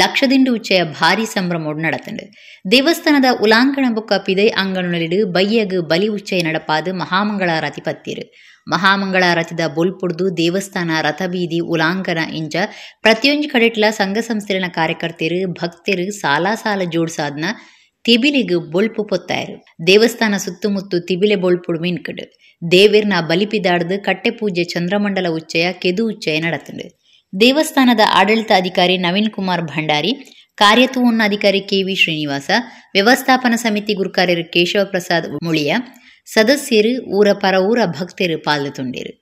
ಲಕ್ಷ ದಿಂಡು ಉಚ್ಚಯ ಭಾರಿ ಸಂಭ್ರಮೋಡು ನಡತಂಡು ದೇವಸ್ಥಾನದ ಉಲಾಂಕಣ ಬೊಕ್ಕ ಪಿದೈ ಅಂಗಣಲೆಡು ಬೈಯಗ ಬಲಿ ಉಚ್ಚಯ ನಡಪಾದ ಮಹಾಮಂಗಳಾರತಿ ಪತ್ತಿರು ಮಹಾಮಂಗಳಾರತಿದ ಬೊಲ್ಪುಡ್ದು ದೇವಸ್ಥಾನ ರಥ ರಥಬೀದಿ ಉಲಾಂಗನ ಇಂಜ ಪ್ರತಿಯೊಂದು ಕಡೆಟ್ಲ ಸಂಘ ಸಂಸ್ಥೆನ ಕಾರ್ಯಕರ್ತರು ಭಕ್ತರು ಸಾಲ ಸಾಲ ಜೋಡ್ಸಾದ್ನ ತಿಬಿಲಿಗು ಬೊಲ್ಪು ಪೊತ್ತಾಯರು ದೇವಸ್ಥಾನ ಸುತ್ತಮುತ್ತು ತಿಬಿಲೆ ಬೊಲ್ಪುಡು ಮೀನ್ಕಡು ದೇವಿರ್ನ ಬಲಿಪಿದಾಡ್ದು ಕಟ್ಟೆ ಪೂಜೆ ಚಂದ್ರಮಂಡಲ ಉಚ್ಚಯ ಕೆದು ಉಚ್ಚಯ ನಡತಂಡು ದೇವಸ್ಥಾನದ ಆಡಳಿತ ಅಧಿಕಾರಿ ನವೀನ್ ಕುಮಾರ್ ಭಂಡಾರಿ ಕಾರ್ಯತೂವನ್ನ ಅಧಿಕಾರಿ ಕೆ ವಿ ಶ್ರೀನಿವಾಸ ವ್ಯವಸ್ಥಾಪನಾ ಸಮಿತಿ ಗುರುಕಾರ್ಯರು ಕೇಶವ ಪ್ರಸಾದ್ ಮುಳಿಯ ಸದಸ್ಯರು ಊರ ಪರ ಊರ ಭಕ್ತರು ಪಾಲ್ಗೊಂಡಿರು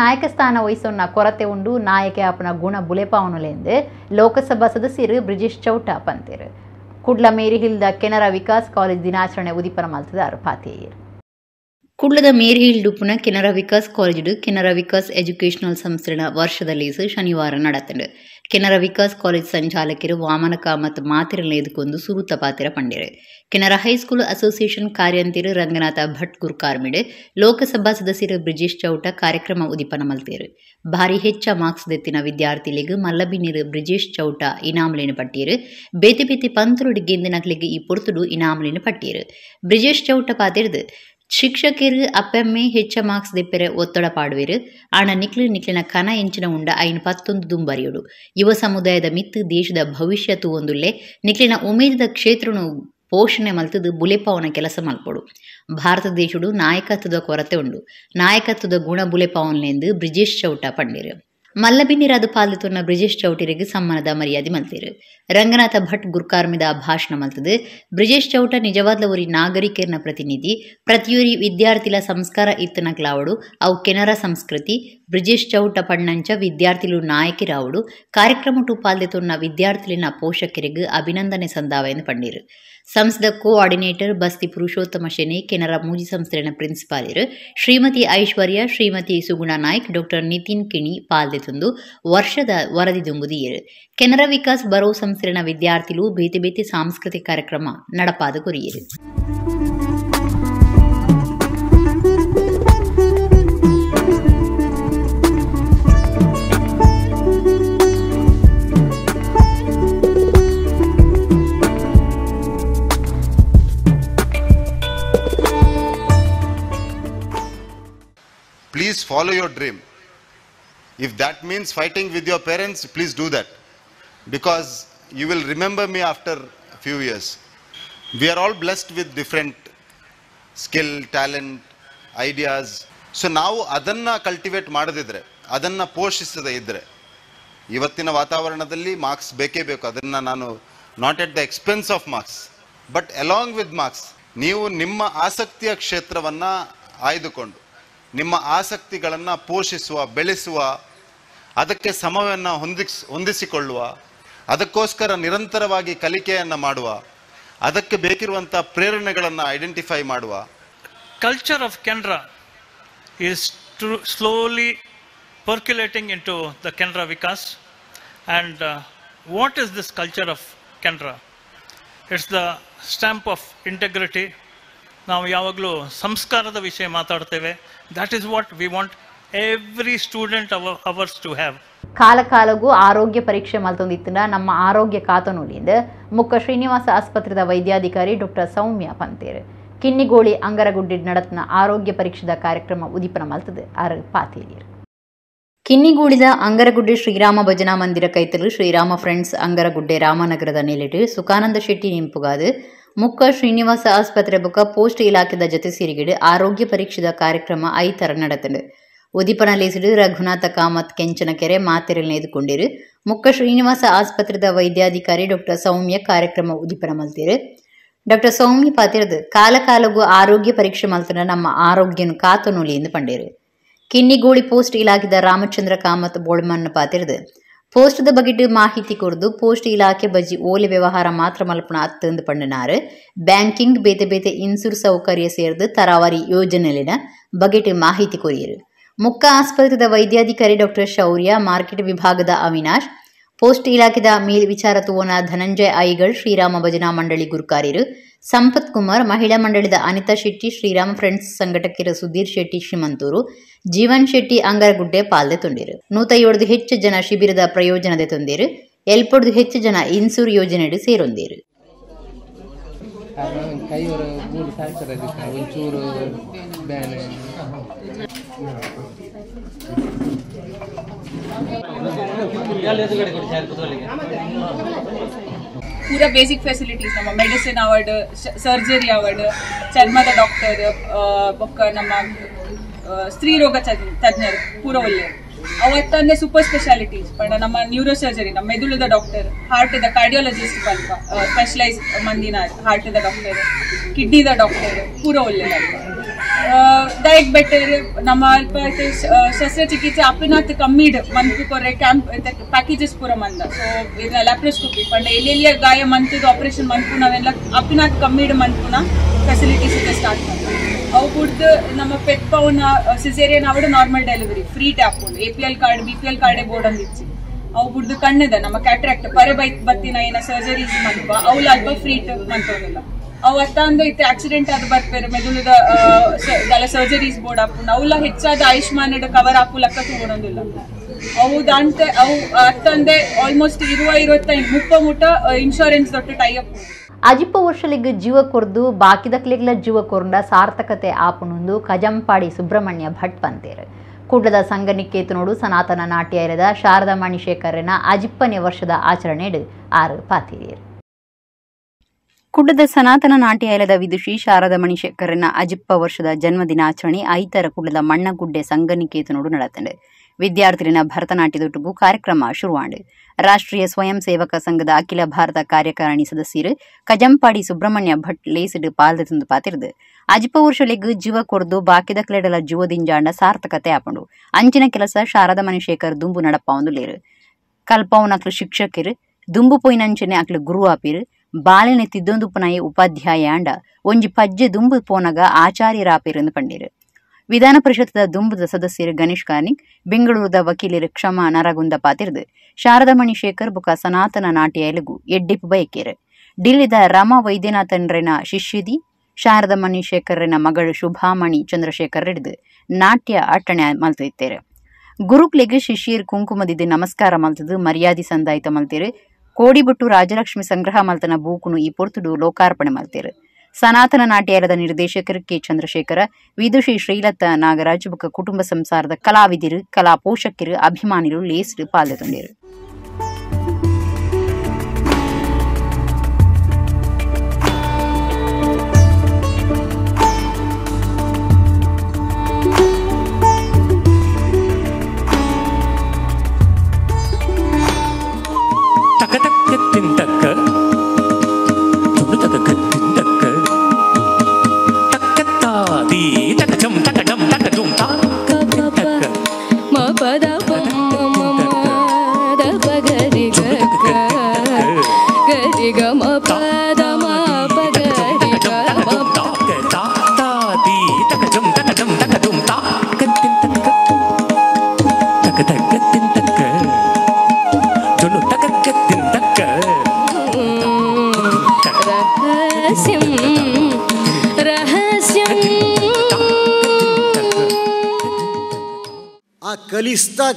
ನಾಯಕ ಸ್ಥಾನ ವಹಿಸೋಣ ಕೊರತೆ ಉಂಡು ನಾಯಕ ಆಪನ ಗುಣ ಬುಲೆಪಾವನುಲೆಂದು ಲೋಕಸಭಾ ಸದಸ್ಯರು ಬ್ರಿಜೇಶ್ ಚೌಟ ಪಂತೇರು ಕುಡ್ಲ ಮೇರಿ ದ ಕೆನರಾ ವಿಕಾಸ್ ಕಾಲೇಜ್ ದಿನಾಚರಣೆ ಉದಿಪನ ಮಾಲ್ತದ ಅರ್ಪಾತಿಯರು ಕುಡ್ಲದ ಮೇರಿ ಹಿಲ್ಡು ಪುನಃ ಕೆನರಾ ವಿಕಾಸ್ ಕಾಲೇಜು ಕೆನರಾ ವಿಕಾಸ್ ಎಜುಕೇಷನಲ್ ಸಂಸ್ಥೆನ ವರ್ಷದಲ್ಲಿ ಶನಿವಾರ ನಡೆತಂಡು ಕೆನರಾ ವಿಕಾಸ್ ಕಾಲೇಜ್ ವಾಮನ ಕಾಮತ್ ಮತ್ತು ಮಾತಿರಲೇದಕ್ಕೊಂದು ಸುರುತ ಪಾತಿರ ಪಂಡಿರೆ ಕೆನರಾ ಹೈಸ್ಕೂಲ್ ಅಸೋಸಿಯೇಷನ್ ಕಾರ್ಯಂತಿರು ರಂಗನಾಥ ಭಟ್ ಗುರ್ಕಾರ್ಮಿಡೆ ಲೋಕಸಭಾ ಸದಸ್ಯರು ಬ್ರಿಜೇಶ್ ಚೌಟ ಕಾರ್ಯಕ್ರಮ ಉದಿಪನ ಮಲ್ತೀರು ಭಾರಿ ಹೆಚ್ಚ ಮಾರ್ಕ್ಸ್ ದೆತ್ತಿನ ವಿದ್ಯಾರ್ಥಿಗಳಿಗೆ ಮಲ್ಲಬಿನಿರು ಬ್ರಿಜೇಶ್ ಚೌಟ ಇನಾಮ್ಲೇನು ಪಟ್ಟಿಯರು ಬೇತಿ ಬೇತೆ ಪಂತರುಡಿಗೆ ಇಂದಿನಕ್ಲಿಗೆ ಈ ಪೊರ್ತುಡು ಇನಾಮಲಿನ ಪಟ್ಟಿಯರು ಬ್ರಿಜೇಶ್ ಚೌಟ ಪಾತಿರದು ಶಿಕ್ಷಕರು ಅಪ್ಪಮ್ಮೆ ಹೆಚ್ಚ ಮಾರ್ಕ್ಸ್ ദിപ്പരെ ಒತ್ತಡ ಪಾಡುವೆರು ಆಣ ನಿಕ್ಲು ನಿಕ್ಲಿನ ಕನ ಎಂಚಿನ ಉಂಡ ಐನ್ ಪತ್ತೊಂದು ದುಂಬರಿಯುಡು ಯುವ ಸಮುದಾಯದ ಮಿತ್ತು ದೇಶದ ಭವಿಷ್ಯತು ಒಂದುಲ್ಲೆ ನಿಕ್ಲಿನ ಉಮೇದ ಕ್ಷೇತ್ರನು ಪೋಷಣೆ ಮಲ್ತದು ಬುಲೆಪಾವನ ಕೆಲಸ ಮಲ್ಪಡು ಭಾರತ ದೇಶಡು ನಾಯಕತ್ವದ ಕೊರತೆ ಉಂಡು ನಾಯಕತ್ವದ ಗುಣ ಬುಲೆಪಾವನ್ಲೆಂದು ಬ್ರಿಜೇಶ್ ಚೌಟ ಪಂಡಿರು ಮಲ್ಲಬಿನ್ನಿರಾದು ಪಾಲಿತೊನ್ನ ಬ್ರಿಜೇಶ್ ಚೌಟಿರಿಗೆ ಸಮ್ಮಾನದ ಮರ್ಯಾದೆ ಮಲ್ತಿರು ರಂಗನಾಥ ಭಟ್ ಗುರುಕಾರ್ಮಿದ ಭಾಷಣ ಮಲ್ತದು ಬ್ರಿಜೇಶ್ ಚೌಟ ನಿಜವಾದ ಒರಿ ನಾಗರಿಕರನ ಪ್ರತಿನಿಧಿ ಪ್ರತಿಯೊರಿ ವಿದ್ಯಾರ್ಥಿಲ ಸಂಸ್ಕಾರ ಇತ್ತನ ಕ್ಲಾವಡು ಅವು ಕೆನರ ಸಂಸ್ಕೃತಿ ಬ್ರಿಜೇಶ್ ಚೌಟ ಪಣ್ಣಂಚ ವಿದ್ಯಾರ್ಥಿಲು ನಾಯಕಿ ರಾವುಡು ಟೂ ಪಾಲ್ದೆತೊನ್ನ ವಿದ್ಯಾರ್ಥಿಲಿನ ಪೋಷಕರಿಗೆ ಅಭಿನಂದನೆ ಎಂದು ಪಂಡಿರು ಸಂಸ್ಥೆ ಕೋಆರ್ಡಿನೇಟರ್ ಬಸ್ತಿ ಪುರುಷೋತ್ತಮ ಶೆನೆ ಕೆನರಾ ಮೂಜಿ ಸಂಸ್ಥೆಯ ಇರು ಶ್ರೀಮತಿ ಐಶ್ವರ್ಯ ಶ್ರೀಮತಿ ಸುಗುಣ ನಾಯ್ಕ್ ಡಾಕ್ಟರ್ ನಿತಿನ್ ಕಿಣಿ ಪಾಲ್ದೆತುಂದು ವರ್ಷದ ವರದಿ ದುಂಬುದಿಯರು ಕೆನರಾ ವಿಕಾಸ್ ಬರೋ ಸಂಸರಣ ವಿದ್ಯಾರ್ಥಿಲು ಬೇತೆ ಬೇತೆ ಸಾಂಸ್ಕೃತಿಕ ಕಾರ್ಯಕ್ರಮ ನಡಪಾದ ಗುರಿಯಿದೆ please follow your dream if that means fighting with your parents please do that because you will remember me after a few years. We are all blessed with different skill talent ideas so ನಾವು ಅದನ್ನು ಕಲ್ಟಿವೇಟ್ ಮಾಡದಿದ್ದರೆ ಅದನ್ನು ಪೋಷಿಸದೇ ಇದ್ದರೆ ಇವತ್ತಿನ ವಾತಾವರಣದಲ್ಲಿ ಮಾರ್ಕ್ಸ್ ಬೇಕೇ ಬೇಕು ಅದನ್ನು ನಾನು not at the expense of marks but along with marks ನೀವು ನಿಮ್ಮ ಆಸಕ್ತಿಯ ಕ್ಷೇತ್ರವನ್ನು ಆಯ್ದುಕೊಂಡು ನಿಮ್ಮ ಆಸಕ್ತಿಗಳನ್ನು ಪೋಷಿಸುವ ಬೆಳೆಸುವ ಅದಕ್ಕೆ ಸಮವನ್ನು ಹೊಂದಿಸ್ ಹೊಂದಿಸಿಕೊಳ್ಳುವ ಅದಕ್ಕೋಸ್ಕರ ನಿರಂತರವಾಗಿ ಕಲಿಕೆಯನ್ನು ಮಾಡುವ ಅದಕ್ಕೆ ಬೇಕಿರುವಂಥ ಪ್ರೇರಣೆಗಳನ್ನು ಐಡೆಂಟಿಫೈ ಮಾಡುವ culture of Canara is to slowly percolating into the Canara Vikas and what is this culture of Canara it's the stamp of integrity ನಾವು ಯಾವಾಗಲೂ ಸಂಸ್ಕಾರದ ವಿಷಯ ಮಾತಾಡ್ತೇವೆ that is what we want every student ours to have ಕಾಲ ಕಾಲಗೂ ಆರೋಗ್ಯ ಪರೀಕ್ಷೆ ಮಲ್ತೊಂದಿತ್ತಿನ ನಮ್ಮ ಆರೋಗ್ಯ ಕಾತನೂಲಿಂದ ಮುಕ್ಕ ಶ್ರೀನಿವಾಸ ಆಸ್ಪತ್ರೆದ ವೈದ್ಯಾಧಿಕಾರಿ ಡಾಕ್ಟರ್ ಸೌಮ್ಯ ಪಂತೇರ್ ಕಿನ್ನಿಗೋಳಿ ಅಂಗರಗುಡ್ಡಿಡ್ ನಡತ್ನ ಆರೋಗ್ಯ ಪರೀಕ್ಷೆದ ಕಾರ್ಯಕ್ರಮ ಉದಿಪನ ಮಲ್ತದೆ ಆರ ಪಾತೇರಿಯರು ಕಿನ್ನಿಗೂಡಿದ ಅಂಗರಗುಡ್ಡೆ ಶ್ರೀರಾಮ ಭಜನಾ ಮಂದಿರ ಕೈತಲು ಶ್ರೀರಾಮ ಫ್ರೆಂಡ್ಸ್ ಅಂಗರಗುಡ್ಡೆ ರಾಮನಗರದ ನೆಲೆಡು ಸುಖಾನಂದ ಶೆಟ್ಟಿ ನಿಂಪುಗಾದ್ ಮುಕ್ಕ ಶ್ರೀನಿವಾಸ ಆಸ್ಪತ್ರೆ ಬುಕ್ಕ ಪೋಸ್ಟ್ ಇಲಾಖೆದ ಜೊತೆ ಸಿರಿಗಿಡು ಆರೋಗ್ಯ ಪರೀಕ್ಷೆದ ಕಾರ್ಯಕ್ರಮ ಐತರ ನಡೆತದೆ ಒದಿಪನಲೇಸಿಡು ರಘುನಾಥ ಕಾಮತ್ ಕೆಂಚನಕೆರೆ ಕೆರೆ ಮಾತೆರೆಲ್ನೆದುಕೊಂಡಿರು ಮುಕ್ಕ ಶ್ರೀನಿವಾಸ ಆಸ್ಪತ್ರೆದ ವೈದ್ಯಾಧಿಕಾರಿ ಡಾಕ್ಟರ್ ಸೌಮ್ಯ ಕಾರ್ಯಕ್ರಮ ಉದಿಪನ ಮಲ್ತಿರು ಡಾಕ್ಟರ್ ಸೌಮ್ಯ ಪಾತಿರದು ಕಾಲ ಕಾಲಗೂ ಆರೋಗ್ಯ ಪರೀಕ್ಷೆ ಮಲ್ತನ ನಮ್ಮ ಆರೋಗ್ಯನು ಕಾತು ಎಂದು ಪಂಡಿರು ಕಿನ್ನಿಗೋಳಿ ಪೋಸ್ಟ್ ಇಲಾಖೆದ ರಾಮಚಂದ್ರ ಕಾಮತ್ ಬೋಳ್ಮನ್ ಪಾತಿರದು ದ ಬಗ್ಗೆ ಮಾಹಿತಿ ಕೊರದು ಪೋಸ್ಟ್ ಇಲಾಖೆ ಬಜಿ ಓಲೆ ವ್ಯವಹಾರ ಮಾತ್ರ ಮಲ್ಪಣ ಅತ್ತಂದು ಪಂಡನಾರು ಬ್ಯಾಂಕಿಂಗ್ ಬೇತೆ ಬೇತೆ ಇನ್ಸೂರ್ ಸೌಕರ್ಯ ಸೇರ್ದು ತರಾವರಿ ಯೋಜನೆಲಿನ ಬಗೆಟ್ ಮಾಹಿತಿ ಕೊರಿಯರು ಮುಕ್ಕ ಆಸ್ಪತ್ರೆದ ವೈದ್ಯಾಧಿಕಾರಿ ಡಾಕ್ಟರ್ ಶೌರ್ಯ ಮಾರ್ಕೆಟ್ ವಿಭಾಗದ ಅವಿನಾಶ್ ಪೋಸ್ಟ್ ಇಲಾಖೆದ ಮೇಲ್ ವಿಚಾರ ಧನಂಜಯ ಐಗಳ್ ಶ್ರೀರಾಮ ಭಜನಾ ಮಂಡಳಿ ಗುರುಕಾರ್ಯರು ಸಂಪತ್ ಕುಮಾರ್ ಮಹಿಳಾ ಮಂಡಳಿದ ಅನಿತಾ ಶೆಟ್ಟಿ ಶ್ರೀರಾಮ ಫ್ರೆಂಡ್ಸ್ ಸಂಘಟಕಿರ ಸುಧೀರ್ ಶೆಟ್ಟಿ ಶ್ರೀಮಂತೂರು ಜೀವನ್ ಶೆಟ್ಟಿ ಅಂಗರಗುಡ್ಡೆ ಪಾಲ್ದೆ ತೊಂದಿರು ನೂತ ಏಳು ಹೆಚ್ಚು ಜನ ಶಿಬಿರದ ಪ್ರಯೋಜನದ ತೊಂದಿರು ಎಲ್ಪೊಡ್ದು ಹೆಚ್ಚು ಜನ ಇನ್ಸೂರ್ ಯೋಜನೆ ಸೇರೊಂದಿರು ಪೂರ ಬೇಸಿಕ್ ಫೆಸಿಲಿಟೀಸ್ ನಮ್ಮ ಮೆಡಿಸಿನ್ ಅವಾರ್ಡ್ ಸರ್ಜರಿ ಅವಾರ್ಡ್ ಚರ್ಮದ ಡಾಕ್ಟರ್ ಬೊಕ್ಕ ನಮ್ಮ ಸ್ತ್ರೀ ರೋಗ ತಜ್ಞರು ಪೂರ ಒಳ್ಳೆ ಅವತ್ತನ್ನೇ ಸೂಪರ್ ಸ್ಪೆಷಾಲಿಟೀಸ್ ಪಂಡ ನಮ್ಮ ನ್ಯೂರೋ ಸರ್ಜರಿ ನಮ್ಮ ಮೆದುಳದ ಡಾಕ್ಟರ್ ದ ಕಾರ್ಡಿಯಾಲಜಿಸ್ಟ್ ಬಂದ ಸ್ಪೆಷಲೈಸ್ ಮಂದಿನ ದ ಡಾಕ್ಟರ್ ಕಿಡ್ನಿದ ಡಾಕ್ಟರ್ ಪೂರ ಒಳ್ಳೆ ಬೆಟ್ಟ ನಮ್ಮ ಅಲ್ಪ ಶಸ್ತ್ರಚಿಕಿತ್ಸೆ ಅಪ್ಪಿನಾತ್ ಕಮ್ಮಿಡ್ ಮಂತ್ ಕೊರೆ ಕ್ಯಾಂಪ್ ಪ್ಯಾಕೇಜಸ್ ಪೂರ ಮಂದ ಸೊ ಇದನ್ನ ಲ್ಯಾಪ್ರೋಸ್ಕೋಪಿ ಪಂಡ ಎಲ್ಲೆಲ್ಲಿ ಗಾಯ ಮಂತ್ಗೆ ಆಪರೇಷನ್ ಮಂತ್ಕು ನಾವೆಲ್ಲ ಅಪ್ಪಿನಾತ್ ಕಮ್ಮಿಡ್ ಮಂತ್ಕುನ ಫೆಸಿಲಿಟೀಸ್ ಇದೆ ಸ್ಟಾರ್ಟ್ ಮಾಡ್ತೀವಿ ಅವು ಕುಡ್ದು ನಮ್ಮ ಪೆಟ್ ಪೌನ ಸಿಸೇರಿಯನ್ ಅವಡು ನಾರ್ಮಲ್ ಡೆಲಿವರಿ ಫ್ರೀ ಟ್ಯಾಪ್ ಒಂದು A P L card B P L ಕಾರ್ಡೇ ಬೋರ್ಡ್ ಅಂದಿಚ್ಚಿ ಅವು ಕುಡ್ದು ಕಣ್ಣದ ನಮ್ಮ ಕ್ಯಾಟ್ರಾಕ್ಟ್ ಪರೆ ಬೈ ಬತ್ತಿನ ಏನ ಸರ್ಜರೀಸ್ ಮಲ್ಪ ಅವು ಅಲ್ಪ ಫ್ರೀ ಟ್ಯಾಪ್ ಅವತ್ತೊಂದು ಇತ್ತೆ ಆಕ್ಸಿಡೆಂಟ್ ಆದ ಬರ್ಪೇರು ಮೆದುಳದ ಗಲ ಸರ್ಜರೀಸ್ ಬೋರ್ಡ್ ಹಾಕು ಅವುಲ ಹೆಚ್ಚಾದ ಆಯುಷ್ಮಾನ್ ಕವರ್ ಹಾಕು ಲಕ್ಕ ತಗೊಂಡಿಲ್ಲ ಅವು ದಂತೆ ಅವು ಅತ್ತಂದೆ ಆಲ್ಮೋಸ್ಟ್ ಇರುವ ಇರುವತ್ತೈದು ಮುಪ್ಪ ಮುಟ್ಟ ಇನ್ಶೂರೆನ್ಸ್ ದೊಟ್ಟ ಟೈ ಅಪ್ ಅಜಿಪ್ಪ ವರ್ಷಲಿಗ್ ಜೀವ ಕೊರ್ದು ಬಾಕಿದಕ್ಲೆಗ್ಲ ಜೀವ ಕೊರ್ಂಡ ಸಾರ್ಥಕತೆ ಆಪುನೊಂದು ಕಜಂಪಾಡಿ ಸುಬ್ರಹ್ಮಣ್ಯ ಭಟ್ ಪಂತೇರ್ ಕೂಡದ ನೋಡು ಸನಾತನ ನಾಟ್ಯ ಇರದ ಶಾರದಾ ಮಣಿಶೇಖರನ ಅಜಿಪ್ಪನೇ ವರ್ಷದ ಆಚರಣೆ ಆರು ಪಾತಿರಿಯರು ಕುಡ್ಡದ ಸನಾತನ ನಾಟ್ಯಾಲಯದ ವಿದುಷಿ ಶಾರದಾ ಶೇಖರನ ಅಜಿಪ್ಪ ವರ್ಷದ ಜನ್ಮದಿನಾಚರಣೆ ಐತರ ಕುಡದ ಮಣ್ಣಗುಡ್ಡೆ ಸಂಘನಿಕೇತನೋಡು ನಡೆತಂಡೆ ವಿದ್ಯಾರ್ಥಿನ ಭರತನಾಟ್ಯದೊಟ್ಟುಗು ಕಾರ್ಯಕ್ರಮ ಶುರುವಾಂಡು ರಾಷ್ಟ್ರೀಯ ಸ್ವಯಂ ಸೇವಕ ಸಂಘದ ಅಖಿಲ ಭಾರತ ಕಾರ್ಯಕಾರಿಣಿ ಸದಸ್ಯರು ಕಜಂಪಾಡಿ ಸುಬ್ರಹ್ಮಣ್ಯ ಭಟ್ ಲೇಸಿಡು ಪಾಲ್ದೆತಂದು ಪಾತಿರ್ದು ಅಜಿಪ ವರ್ಷಲೆಗ್ ಜೀವ ಕೊರ್ದು ಬಾಕಿದ ಜೀವ ದಿಂಜಾಂಡ ಸಾರ್ಥಕತೆ ಆಪಂಡು ಅಂಚಿನ ಕೆಲಸ ಶಾರದ ಮಣಿಶೇಖರ್ ದುಂಬು ನಡಪ ಒಂದು ಲೇರು ಕಲ್ಪವನ ಅಕ್ಲು ಶಿಕ್ಷಕರು ದುಂಬು ಪೊಯ್ನಂಚನೆ ಅಕ್ಲು ಗುರು ಆಪಿರು ಬಾಳೆನೆ ತಿದ್ದೊಂದು ಪುನಾಯಿ ಉಪಾಧ್ಯಾಯಾಂಡ ಒಂಜಿ ಪಜ್ಜೆ ದುಂಬು ಪೋನಗ ಆಚಾರ್ಯರಾಪೆರೆಂದು ಪಂಡಿರು ವಿಧಾನ ಪರಿಷತ್ತದ ದುಂಬುದ ಸದಸ್ಯರು ಗಣೇಶ್ ಕಾರ್ನಿಕ್ ಬೆಂಗಳೂರದ ವಕೀಲರು ಕ್ಷಮಾ ನರಗುಂದ ಪಾತಿರ್ದು ಶಾರದಮಣಿ ಶೇಖರ್ ಬುಕ ಸನಾತನ ನಾಟ್ಯ ಎಲುಗು ಎಡ್ಡಿಪು ಬಯಕೇರು ಡಿಲ್ಲಿದ ರಮ ವೈದ್ಯನಾಥನ್ರೆನ ಶಿಷ್ಯದಿ ಶಾರದಮಣಿ ಶೇಖರ್ರನ ಮಗಳು ಶುಭಾಮಣಿ ಚಂದ್ರಶೇಖರ್ ಹಿಡಿದು ನಾಟ್ಯ ಅಟ್ಟಣೆ ಮಲ್ತಿತ್ತೇರು ಗುರುಕ್ಲೆಗೆ ಕುಂಕುಮ ಕುಂಕುಮದಿದ್ದು ನಮಸ್ಕಾರ ಮಲ್ತದು ಮರ್ಯಾದಿ ಸಂದಾಯಿತ ಮಲ್ತಿರು ಕೋಡಿ ರಾಜಲಕ್ಷ್ಮಿ ಸಂಗ್ರಹ ಮಲ್ತನ ಬೂಕುನು ಈ ಪೊರ್ತುಡು ಲೋಕಾರ್ಪಣೆ ಮಲ್ತೇರು ಸನಾತನ ನಾಟ್ಯಾಲದ ನಿರ್ದೇಶಕರು ಕೆ ಚಂದ್ರಶೇಖರ ವಿದುಷಿ ಶ್ರೀಲತಾ ನಾಗರಾಜ್ ಬುಕ್ಕ ಕುಟುಂಬ ಸಂಸಾರದ ಕಲಾವಿದರು ಕಲಾ ಪೋಷಕರು ಅಭಿಮಾನಿರು ಲೇಸರು ಪಾಲ್ಗೊಂಡರು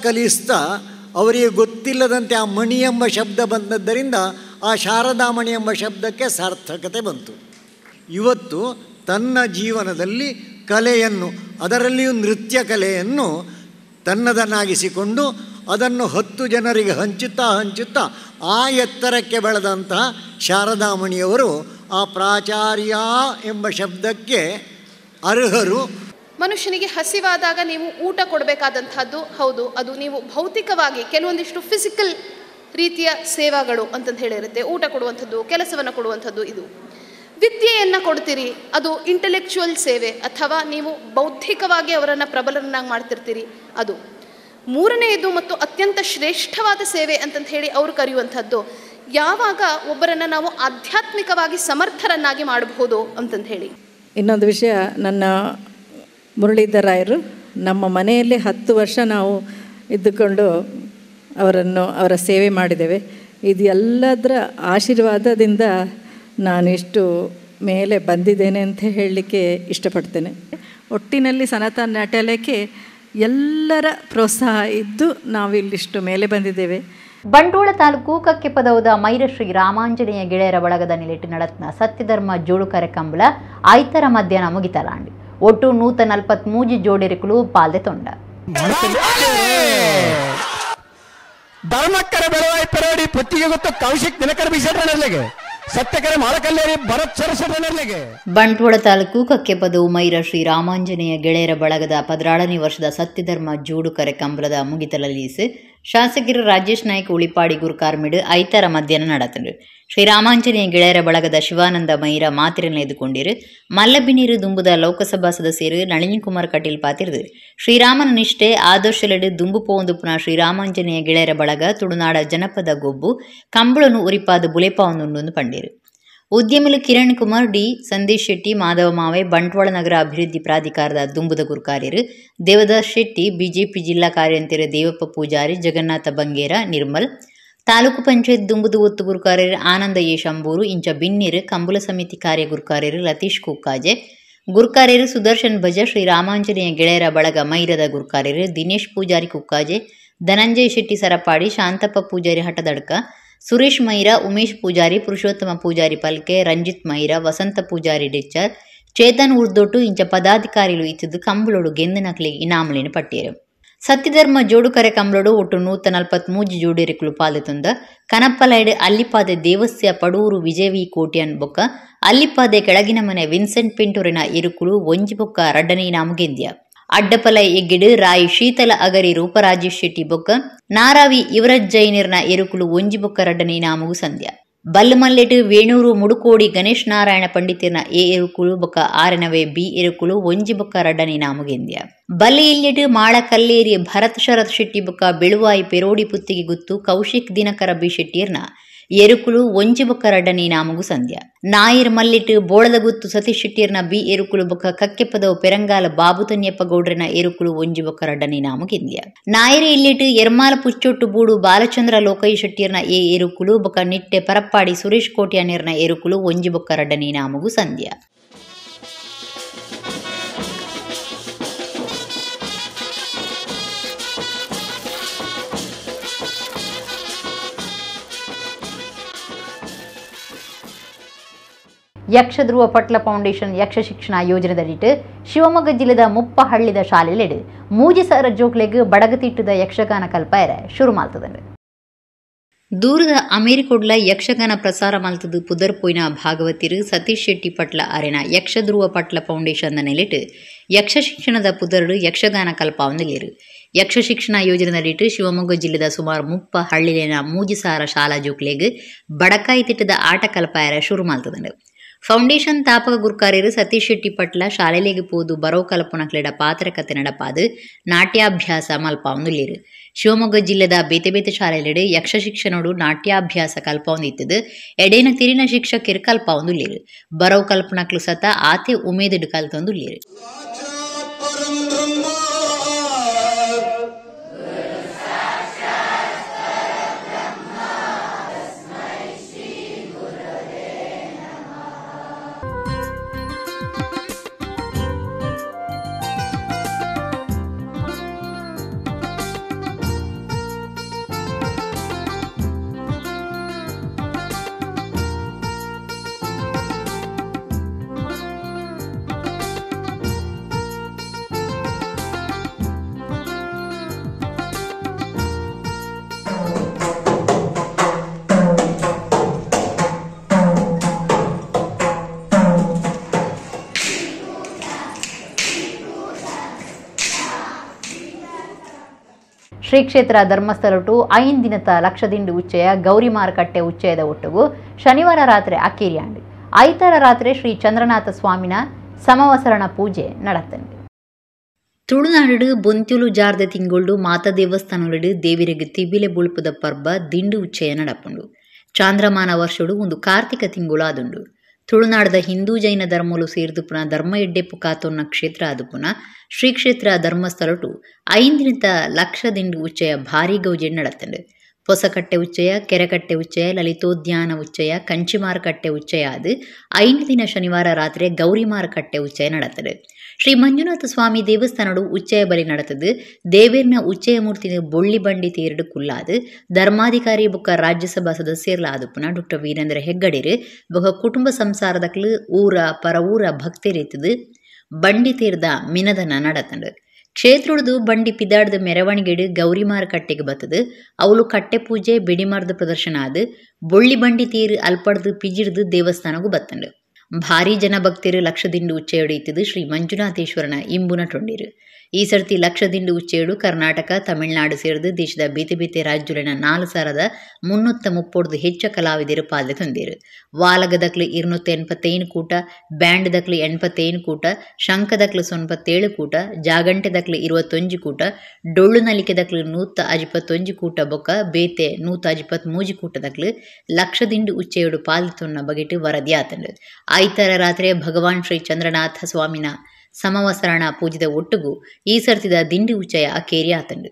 ಕಲಿಸ್ತಾ ಕಲಿಸ್ತಾ ಅವರಿಗೆ ಗೊತ್ತಿಲ್ಲದಂತೆ ಆ ಮಣಿ ಎಂಬ ಶಬ್ದ ಬಂದದ್ದರಿಂದ ಆ ಶಾರದಾಮಣಿ ಎಂಬ ಶಬ್ದಕ್ಕೆ ಸಾರ್ಥಕತೆ ಬಂತು ಇವತ್ತು ತನ್ನ ಜೀವನದಲ್ಲಿ ಕಲೆಯನ್ನು ಅದರಲ್ಲಿಯೂ ನೃತ್ಯ ಕಲೆಯನ್ನು ತನ್ನದನ್ನಾಗಿಸಿಕೊಂಡು ಅದನ್ನು ಹತ್ತು ಜನರಿಗೆ ಹಂಚುತ್ತಾ ಹಂಚುತ್ತಾ ಆ ಎತ್ತರಕ್ಕೆ ಬೆಳೆದಂತಹ ಶಾರದಾಮಣಿಯವರು ಆ ಪ್ರಾಚಾರ್ಯ ಎಂಬ ಶಬ್ದಕ್ಕೆ ಅರ್ಹರು ಮನುಷ್ಯನಿಗೆ ಹಸಿವಾದಾಗ ನೀವು ಊಟ ಕೊಡಬೇಕಾದಂಥದ್ದು ಹೌದು ಅದು ನೀವು ಭೌತಿಕವಾಗಿ ಕೆಲವೊಂದಿಷ್ಟು ಫಿಸಿಕಲ್ ರೀತಿಯ ಸೇವಾಗಳು ಅಂತಂದು ಹೇಳಿರುತ್ತೆ ಊಟ ಕೊಡುವಂಥದ್ದು ಕೆಲಸವನ್ನು ಕೊಡುವಂಥದ್ದು ಇದು ವಿದ್ಯೆಯನ್ನು ಕೊಡ್ತೀರಿ ಅದು ಇಂಟೆಲೆಕ್ಚುವಲ್ ಸೇವೆ ಅಥವಾ ನೀವು ಬೌದ್ಧಿಕವಾಗಿ ಅವರನ್ನು ಪ್ರಬಲರನ್ನಾಗಿ ಮಾಡ್ತಿರ್ತೀರಿ ಅದು ಮೂರನೆಯದು ಮತ್ತು ಅತ್ಯಂತ ಶ್ರೇಷ್ಠವಾದ ಸೇವೆ ಅಂತಂತ ಹೇಳಿ ಅವರು ಕರೆಯುವಂಥದ್ದು ಯಾವಾಗ ಒಬ್ಬರನ್ನು ನಾವು ಆಧ್ಯಾತ್ಮಿಕವಾಗಿ ಸಮರ್ಥರನ್ನಾಗಿ ಮಾಡಬಹುದು ಅಂತಂದು ಹೇಳಿ ಇನ್ನೊಂದು ವಿಷಯ ನನ್ನ ಮುರಳೀಧರಾಯರು ನಮ್ಮ ಮನೆಯಲ್ಲಿ ಹತ್ತು ವರ್ಷ ನಾವು ಇದ್ದುಕೊಂಡು ಅವರನ್ನು ಅವರ ಸೇವೆ ಮಾಡಿದ್ದೇವೆ ಇದು ಎಲ್ಲದರ ಆಶೀರ್ವಾದದಿಂದ ನಾನಿಷ್ಟು ಮೇಲೆ ಬಂದಿದ್ದೇನೆ ಅಂತ ಹೇಳಲಿಕ್ಕೆ ಇಷ್ಟಪಡ್ತೇನೆ ಒಟ್ಟಿನಲ್ಲಿ ಸನಾತನ ನಾಟ್ಯಾಲಯಕ್ಕೆ ಎಲ್ಲರ ಪ್ರೋತ್ಸಾಹ ಇದ್ದು ನಾವಿಲ್ಲಿಷ್ಟು ಮೇಲೆ ಬಂದಿದ್ದೇವೆ ಬಂಡೋಳ ತಾಲೂಕು ಕಕ್ಕೆ ಪದವದ ಮೈರಶ್ರೀ ರಾಮಾಂಜನೇಯ ಗೆಳೆಯರ ಬಳಗದ ನಡತ್ನ ಸತ್ಯಧರ್ಮ ಜೋಡು ಕರೆಕಂಬಳ ಆಯ್ತರ ಮಧ್ಯಾಹ್ನ ಮುಗಿತಲಾಂಡಿ ಒಟ್ಟು ನೂತ ನಲ್ಪತ್ಮೂಜಿ ಜೋಡಿರಿಕುಲು ಪಾಲ್ದೆತೊಂಡ ಧರ್ಮಕ್ಕರ ಬೆಳವಾಯಿ ಪರಡಿ ಪುತ್ತಿಗೆ ಗೊತ್ತು ಕೌಶಿಕ್ ದಿನಕರ ಬಿಸಿಡ್ರನಲ್ಲಿಗೆ ಸತ್ಯಕರೆ ಮಾಡಕಲ್ಲೇರಿ ಭರತ್ ಸರಸರನಲ್ಲಿಗೆ ಬಂಟ್ವಾಳ ತಾಲೂಕು ಕಕ್ಕೆಪದ ಶ್ರೀ ರಾಮಾಂಜನೇಯ ಗೆಳೆಯರ ಬಳಗದ ಪದ್ರಾಳನೇ ವರ್ಷದ ಸತ್ಯಧರ್ಮ ಜೋಡು ಕರೆ ಕಂಬಲದ ಮುಗಿತಲಲ್ಲಿ ಶಾಸಕರು ರಾಜೇಶ್ ನಾಯ್ಕ ಉಳಿಪಾಡಿ ಗುರುಕಾರ್ಮಿಡು ಐತರ ಮಧ್ಯಾಹ್ನ ನಡೆತರು ಶ್ರೀರಾಮಾಂಜನೇಯ ಗೆಳೆಯರ ಬಳಗದ ಶಿವಾನಂದ ಮೈರ ಮಾತಿರನೆದುಕೊಂಡಿರು ಮಲ್ಲಬಿನೀರು ದುಂಬುದ ಲೋಕಸಭಾ ಸದಸ್ಯರು ಕುಮಾರ್ ಕಟೀಲ್ ಪಾತಿರ್ದು ಶ್ರೀರಾಮನ ನಿಷ್ಠೆ ಆದರ್ಶಲೆಡು ದುಂಬು ಪೋಂದು ಪುನಃ ಶ್ರೀರಾಮಾಂಜನೇಯ ಗೆಳೆಯರ ಬಳಗ ತುಳುನಾಡ ಜನಪದ ಗೊಬ್ಬು ಕಂಬಳನು ಉರಿಪಾದ ಬುಲೆಪಾವೊಂದುಂಡು ಪಂಡಿರು ಉದ್ಯಮಿಲು ಕಿರಣ್ ಕುಮಾರ್ ಡಿ ಸಂದೀಶ್ ಶೆಟ್ಟಿ ಮಾಧವ ಮಾವೆ ಬಂಟ್ವಾಳ ನಗರ ಅಭಿವೃದ್ಧಿ ಪ್ರಾಧಿಕಾರದ ದುಂಬುದಗುರು ಕಾರ್ಯರು ದೇವದಾಸ್ ಶೆಟ್ಟಿ ಬಿಜೆಪಿ ಜಿಲ್ಲಾ ಕಾರ್ಯಂತರ ದೇವಪ್ಪ ಪೂಜಾರಿ ಜಗನ್ನಾಥ ಬಂಗೇರ ನಿರ್ಮಲ್ ತಾಲೂಕು ಪಂಚಾಯತ್ ದುಂಬುದ ಒತ್ತು ಗುರುಕಾರ್ಯರು ಆನಂದ ಅಂಬೂರು ಇಂಚ ಬಿನ್ನೀರ್ ಕಂಬುಲ ಸಮಿತಿ ಕಾರ್ಯ ಗುರುಕಾರ್ಯರು ಲತೀಶ್ ಕುಕ್ಕಾಜೆ ಗುರುಕಾರ್ಯರು ಸುದರ್ಶನ್ ಭಜ ಶ್ರೀ ರಾಮಾಂಜನೇಯ ಗೆಳೆಯರ ಬಳಗ ಮೈರದ ಗುರುಕಾರ್ಯರು ದಿನೇಶ್ ಪೂಜಾರಿ ಕುಕ್ಕಾಜೆ ಧನಂಜಯ ಶೆಟ್ಟಿ ಸರಪಾಡಿ ಶಾಂತಪ್ಪ ಪೂಜಾರಿ ಹಠದಡ್ಕ ಸುರೇಶ್ ಮೈರ ಉಮೇಶ್ ಪೂಜಾರಿ ಪುರುಷೋತ್ತಮ ಪೂಜಾರಿ ಪಲ್ಕೆ ರಂಜಿತ್ ಮೈರ ವಸಂತ ಪೂಜಾರಿ ಡಿಚ್ಚರ್ ಚೇತನ್ ಉರ್ದೊಟ್ಟು ಇಂಚ ಪದಾಧಿಕಾರಿ ಇತ್ತು ಕಂಬಳೋಡು ನಕಲಿ ಇನಾಮಲಿನ ಪಟ್ಟಿಯರು ಸತ್ಯಧರ್ಮ ಕರೆ ಕಂಬಳೋಡು ಒಟ್ಟು ನೂತ ನಲ್ಪತ್ ಮೂಜಿ ಜೋಡಿರಿಕುಲು ಪಾಲಿತುಂದ ಕನಪ್ಪಲೈಡ್ ಅಲ್ಲಿಪಾದೆ ದೇವಸ್ಯ ಪಡೂರು ವಿಜಯವಿ ಕೋಟಿಯನ್ ಬೊಕ್ಕ ಅಲ್ಲಿಪಾದೆ ಕೆಳಗಿನ ಮನೆ ವಿನ್ಸೆಂಟ್ ಪಿಂಟೂರಿನ ಇರುಕುಳು ಒಂಜಿ ಬೊಕ್ಕ ರಡ್ಡನೆ ಇನಾಮು ಗೆಂದ್ಯ ಅಡ್ಡಪಲ ಎಗ್ಗಿಡು ರಾಯಿ ಶೀತಲ ಅಗರಿ ರೂಪರಾಜೇಶ್ ಶೆಟ್ಟಿ ಬೊಕ್ಕ ನಾರಾವಿ ಇವರಜ್ ಜೈನಿರ್ನ ಎರುಕುಲು ಒಂಜಿ ಬೊಕ್ಕ ರಡ್ಡನಿ ನಾಮಗು ಸಂಧ್ಯ ಬಲ್ಲಮಲ್ಲೆಟು ವೇಣೂರು ಮುಡುಕೋಡಿ ಗಣೇಶ್ ನಾರಾಯಣ ಪಂಡಿತಿನ ಎ ಎರುಕುಳು ಬೊಕ್ಕ ಆರನವೆ ಬಿ ಎರುಕುಳು ಒಂಜಿ ಬೊಕ್ಕ ರಡ್ಡನಿ ನಾಮುಗೆಂದ್ಯ ಬಲ್ಲಿ ಇಲ್ಲಿಟು ಮಾಳ ಕಲ್ಲೇರಿ ಭರತ್ ಶರತ್ ಶೆಟ್ಟಿ ಬೊಕ್ಕ ಬೆಳುವಾಯಿ ಪೆರೋಡಿ ಪುತ್ತಿಗೆ ಗುತ್ತು ಕೌಶಿಕ್ ದಿನಕರ ಬಿ ಶೆಟ್ಟಿರ್ನ ಎರುಕುಲು ಒಂಜಿ ബൊക്ക ರಡ್ಡನಿ ನಾಮಗು ಸಂಧ್ಯ ನಾಯಿರ್ ಮಲ್ಲಿಟ್ ಗುತ್ತು ಸತೀಶ್ ಶೆಟ್ಟಿಯರ್ನ ಬಿ ಎರುಕುಲು ಬೊಕ್ಕ ಕಕ್ಕೆಪ್ಪದವು ಪೆರಂಗಾಲ ಬಾಬು ತನ್ಯಪ್ಪ ಗೌಡ್ರನ ಎರುಕುಲು ಒಂಜಿ ಬೊಕ್ಕ ರಡ್ಡನಿ ಇಂದ್ಯ ನಾಯಿರ್ ಇಲ್ಲಿಟ್ ಎರ್ಮಾಲ ಪುಚ್ಚೊಟ್ಟು ಬೂಡು ಬಾಲಚಂದ್ರ ಲೋಕಯ್ಯ ಶೆಟ್ಟಿಯರ್ನ ಎ ಎರುಕುಲು ಬೊಕ್ಕ ನಿಟ್ಟೆ ಪರಪ್ಪಾಡಿ ಸುರೇಶ್ ಕೋಟ್ಯಾನಿರ್ನ ಎರುಕುಲು ಒಂಜಿ ಬೊಕ್ಕ ರಡ್ಡನಿ ನಾಮಗು ಸಂಧ್ಯ ಯಕ್ಷಧ್ರುವ ಪಟ್ಲ ಫೌಂಡೇಶನ್ ಯಕ್ಷ ಶಿಕ್ಷಣ ಯೋಜನೆದಡಿಟ್ಟು ಶಿವಮೊಗ್ಗ ಜಿಲ್ಲೆದ ಮುಪ್ಪ ಹಳ್ಳಿದ ಶಾಲೆಯಲ್ಲಿ ಮೂಜಿ ಸಾರ ಜೋಕ್ಲೆಗ್ ಬಡಗತಿಟ್ಟದ ಯಕ್ಷಗಾನ ಕಲ್ಪಾಯರ ಶುರು ಮಾಲ್ತದಂಡು ದೂರದ ಅಮೆರಿಕೊಡ್ಲ ಯಕ್ಷಗಾನ ಪ್ರಸಾರ ಪುದರ್ ಪುದರ್ಪೋಯ್ನ ಭಾಗವತಿರು ಸತೀಶ್ ಶೆಟ್ಟಿ ಪಟ್ಲ ಅರೆನ ಯಕ್ಷಧ್ರುವ ಪಟ್ಲ ಫೌಂಡೇಶನ್ ನೆಲೆಟ್ ಯಕ್ಷ ಶಿಕ್ಷಣದ ಪುದರ್ಡು ಯಕ್ಷಗಾನ ಕಲ್ಪಾವನಲಿರು ಯಕ್ಷ ಶಿಕ್ಷಣ ಯೋಜನೆದಲ್ಲಿಟ್ಟು ಶಿವಮೊಗ್ಗ ಜಿಲ್ಲೆದ ಸುಮಾರು ಮುಪ್ಪ ಹಳ್ಳಿಲಿನ ಮೂಜಿಸಾರ ಶಾಲಾ ಜೋಕ್ಲೆಗ್ ಬಡಕಾಯಿ ತಿಟ್ಟದ ಆಟ ಕಲ್ಪಾಯರ ಶುರು ಮಾಲ್ತದಂಡು ಫೌಂಡೇಶನ್ ತಾಪಕ ಗುರುಕಾರ್ಯರು ಸತೀಶ್ ಶೆಟ್ಟಿ ಪಟ್ಲ ಶಾಲೆಲೆಗೆ ಪೋದು ಬರೋ ಕಲ್ಪನಕ್ಲೆಡ ಪಾತ್ರ ನಡಪಾದು ನಾಟ್ಯಾಭ್ಯಾಸ ಮಲ್ಪಾವೊಂದುಲ್ಲೇರು ಶಿವಮೊಗ್ಗ ಜಿಲ್ಲೆದ ಬೇತೆ ಬೇತೆ ಶಾಲೆಲೆಡೆ ಯಕ್ಷ ಶಿಕ್ಷಣೋಡು ನಾಟ್ಯಾಭ್ಯಾಸ ಕಲ್ಪವೊಂದಿತ್ತದು ಎಡೇನ ತಿರಿನ ಶಿಕ್ಷಕರು ಕಲ್ಪವೊಂದುಲ್ಲೇರು ಬರೋ ಕಲ್ಪನಕ್ಲು ಸತ ಆತೆ ಉಮೇದಡು ಕಲ್ತೊಂದುಲ್ಲೇರು ಶ್ರೀ ಕ್ಷೇತ್ರ ಧರ್ಮಸ್ಥಳ ದಿನತ ಲಕ್ಷ ದಿಂಡು ಉಚ್ಚಯ ಗೌರಿ ಮಾರುಕಟ್ಟೆ ಉಚ್ಚಯದ ಒಟ್ಟುಗೂ ಶನಿವಾರ ರಾತ್ರಿ ಅಕ್ಕಿರಿಯಾಂಡಿ ಐತರ ರಾತ್ರಿ ಶ್ರೀ ಚಂದ್ರನಾಥ ಸ್ವಾಮಿನ ಸಮವಸರಣ ಪೂಜೆ ನಡತಂಡು ತುಳುನಾಡು ಬೊಂತಿಲು ಜಾರ್ದ ತಿಂಗೊಳ್ಳು ಮಾತಾ ದೇವಸ್ಥಾನಗಳಿಡು ದೇವಿರಗೆ ತಿಬಿಲೆ ಬುಳುಪದ ಪರ್ಬ ದಿಂಡು ಉಚ್ಚಯ ನಡಪುಂಡು ಚಾಂದ್ರಮಾನ ವರ್ಷಡು ಒಂದು ಕಾರ್ತಿಕ ತಿಂಗಳು ಆದುಂಡು ತುಳುನಾಡದ ಹಿಂದೂ ಜೈನ ಧರ್ಮಲು ಸೇರಿದು ಪುನಃ ಧರ್ಮ ಎಡ್ಡೆ ಕಾತೋನ್ನ ಕ್ಷೇತ್ರ ಅದು ಪುನಃ ಶ್ರೀ ಕ್ಷೇತ್ರ ಧರ್ಮಸ್ಥಳಟು ಐಂದಿನಿತ ದಿಂಡು ಉಚ್ಚಯ ಭಾರಿ ಗೌಜೆ ನಡತಂಡು ಹೊಸಕಟ್ಟೆ ಉಚ್ಚಯ ಕೆರೆಕಟ್ಟೆ ಉಚ್ಚಯ ಲಲಿತೋದ್ಯಾನ ಉಚ್ಚಯ ಕಂಚಿಮಾರುಕಟ್ಟೆ ಉಚ್ಚಯ ಅದು ಐದು ದಿನ ಶನಿವಾರ ರಾತ್ರಿ ಮಾರುಕಟ್ಟೆ ಉಚ್ಚಯ ನಡತದೆ ಶ್ರೀ ಮಂಜುನಾಥ ಸ್ವಾಮಿ ದೇವಸ್ಥಾನಡು ಉಚ್ಚಯ ಬಲಿ ನಡೆತದು ದೇವೇರ್ನ ಉಚ್ಚಯ ಮೂರ್ತಿನ ಬೊಳ್ಳಿ ಬಂಡಿ ತೇರಡು ಕುಲ್ಲಾದು ಧರ್ಮಾಧಿಕಾರಿ ಬೊಕ್ಕ ರಾಜ್ಯಸಭಾ ಸದಸ್ಯರಾದ ಪುನಃ ಡಾಕ್ಟರ್ ವೀರೇಂದ್ರ ಹೆಗ್ಗಡೆರು ಬೊಕ ಕುಟುಂಬ ಸಂಸಾರದಕ್ಲು ಊರ ಪರ ಊರ ಭಕ್ತರಿತ್ತದು ಬಂಡಿ ತೀರ್ದ ಮಿನದನ ನಡತಂಡು ಕ್ಷೇತ್ರದ್ದು ಬಂಡಿ ಪಿದಾಡ್ದ ಮೆರವಣಿಗೆಡು ಗೌರಿ ಕಟ್ಟೆಗೆ ಬತ್ತದು ಅವಳು ಕಟ್ಟೆ ಪೂಜೆ ಬಿಡಿಮಾರದ ಪ್ರದರ್ಶನ ಆದು ಬೊಳ್ಳಿ ಬಂಡಿ ತೀರು ಅಲ್ಪಡ್ದು ಪಿಜಿಡ್ದು ದೇವಸ್ಥಾನಗೂ ಬತ್ತಂಡು ಭಾರಿ ಜನ ಭಕ್ತರು ಲಕ್ಷದಿಂಡು ಉಚ್ಚೆಯೊಡೆಯುತ್ತಿದ್ದು ಶ್ರೀ ಮಂಜುನಾಥೇಶ್ವರನ ಇಂಬುನ ಟೊಂಡಿರು ಈ ಸರ್ತಿ ಲಕ್ಷದಿಂಡು ಉಚ್ಚೇಡು ಕರ್ನಾಟಕ ತಮಿಳುನಾಡು ಸೇರಿದು ದೇಶದ ಬೇತೆ ಬೇತೆ ರಾಜ್ಯಗಳಿನ ನಾಲ್ಕು ಸಾವಿರದ ಮುನ್ನೂತ್ತ ಮುಪ್ಪೊಡ್ದು ಹೆಚ್ಚು ಕಲಾವಿದರು ಪಾಲ್ಗೊಂಡರು ವಾಲಗದಕ್ಲು ಇರುನೂತ್ತ ಎನ್ಪತ್ತೇನು ಕೂಟ ಬ್ಯಾಂಡ್ ದಕ್ಲು ಎಣ್ಪತ್ತೇನು ಕೂಟ ಶಂಕದಕ್ಲು ಸೊನ್ಪತ್ತೇಳು ಕೂಟ ಜಾಗಂಟೆ ದಕ್ಲು ಇರುವತ್ತೊಂಜಿ ಕೂಟ ಡೊಳ್ಳು ನಲಿಕೆದಕ್ಲು ನೂತ ಅಜಿಪತ್ತೊಂಜಿ ಕೂಟ ಬೊಕ್ಕ ಬೇತೆ ನೂತ ಅಜಿಪತ್ ಮೂಜಿ ಕೂಟದಕ್ಲು ಲಕ್ಷದಿಂಡು ಉಚ್ಚೇಡು ಪಾಲ್ತೊನ್ನ ಬಗೆಟು ವರದಿಯಾತಂಡು ಐತರ ರಾತ್ರಿ ಭಗವಾನ್ ಶ್ರೀ ಚಂದ್ರನಾಥ ಸ್ವಾಮಿನ ಸಮವಸರಣ ಪೂಜಿದ ಒಟ್ಟುಗೂ ಈ ಸರ್ತಿದ ದಿಂಡಿ ಉಚ್ಚಯ ಅಕೇರಿ ಆತಂಡು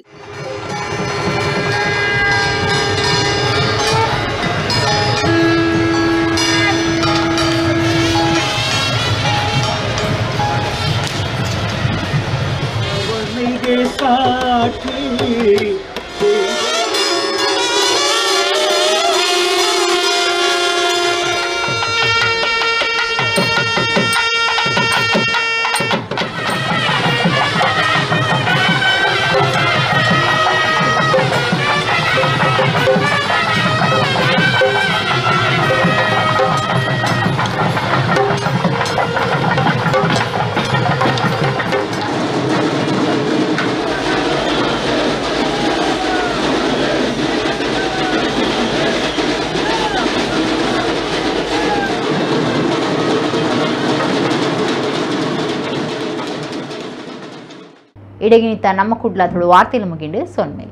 ಇಡಗಿನಿತ ನಮ್ಮ ಕುಡ್ಲಾತ್ ಹೇಳುವ ವಾರ್ತೆಲು ಮುಗಿಂಡು ಸೊನ್ಮೆ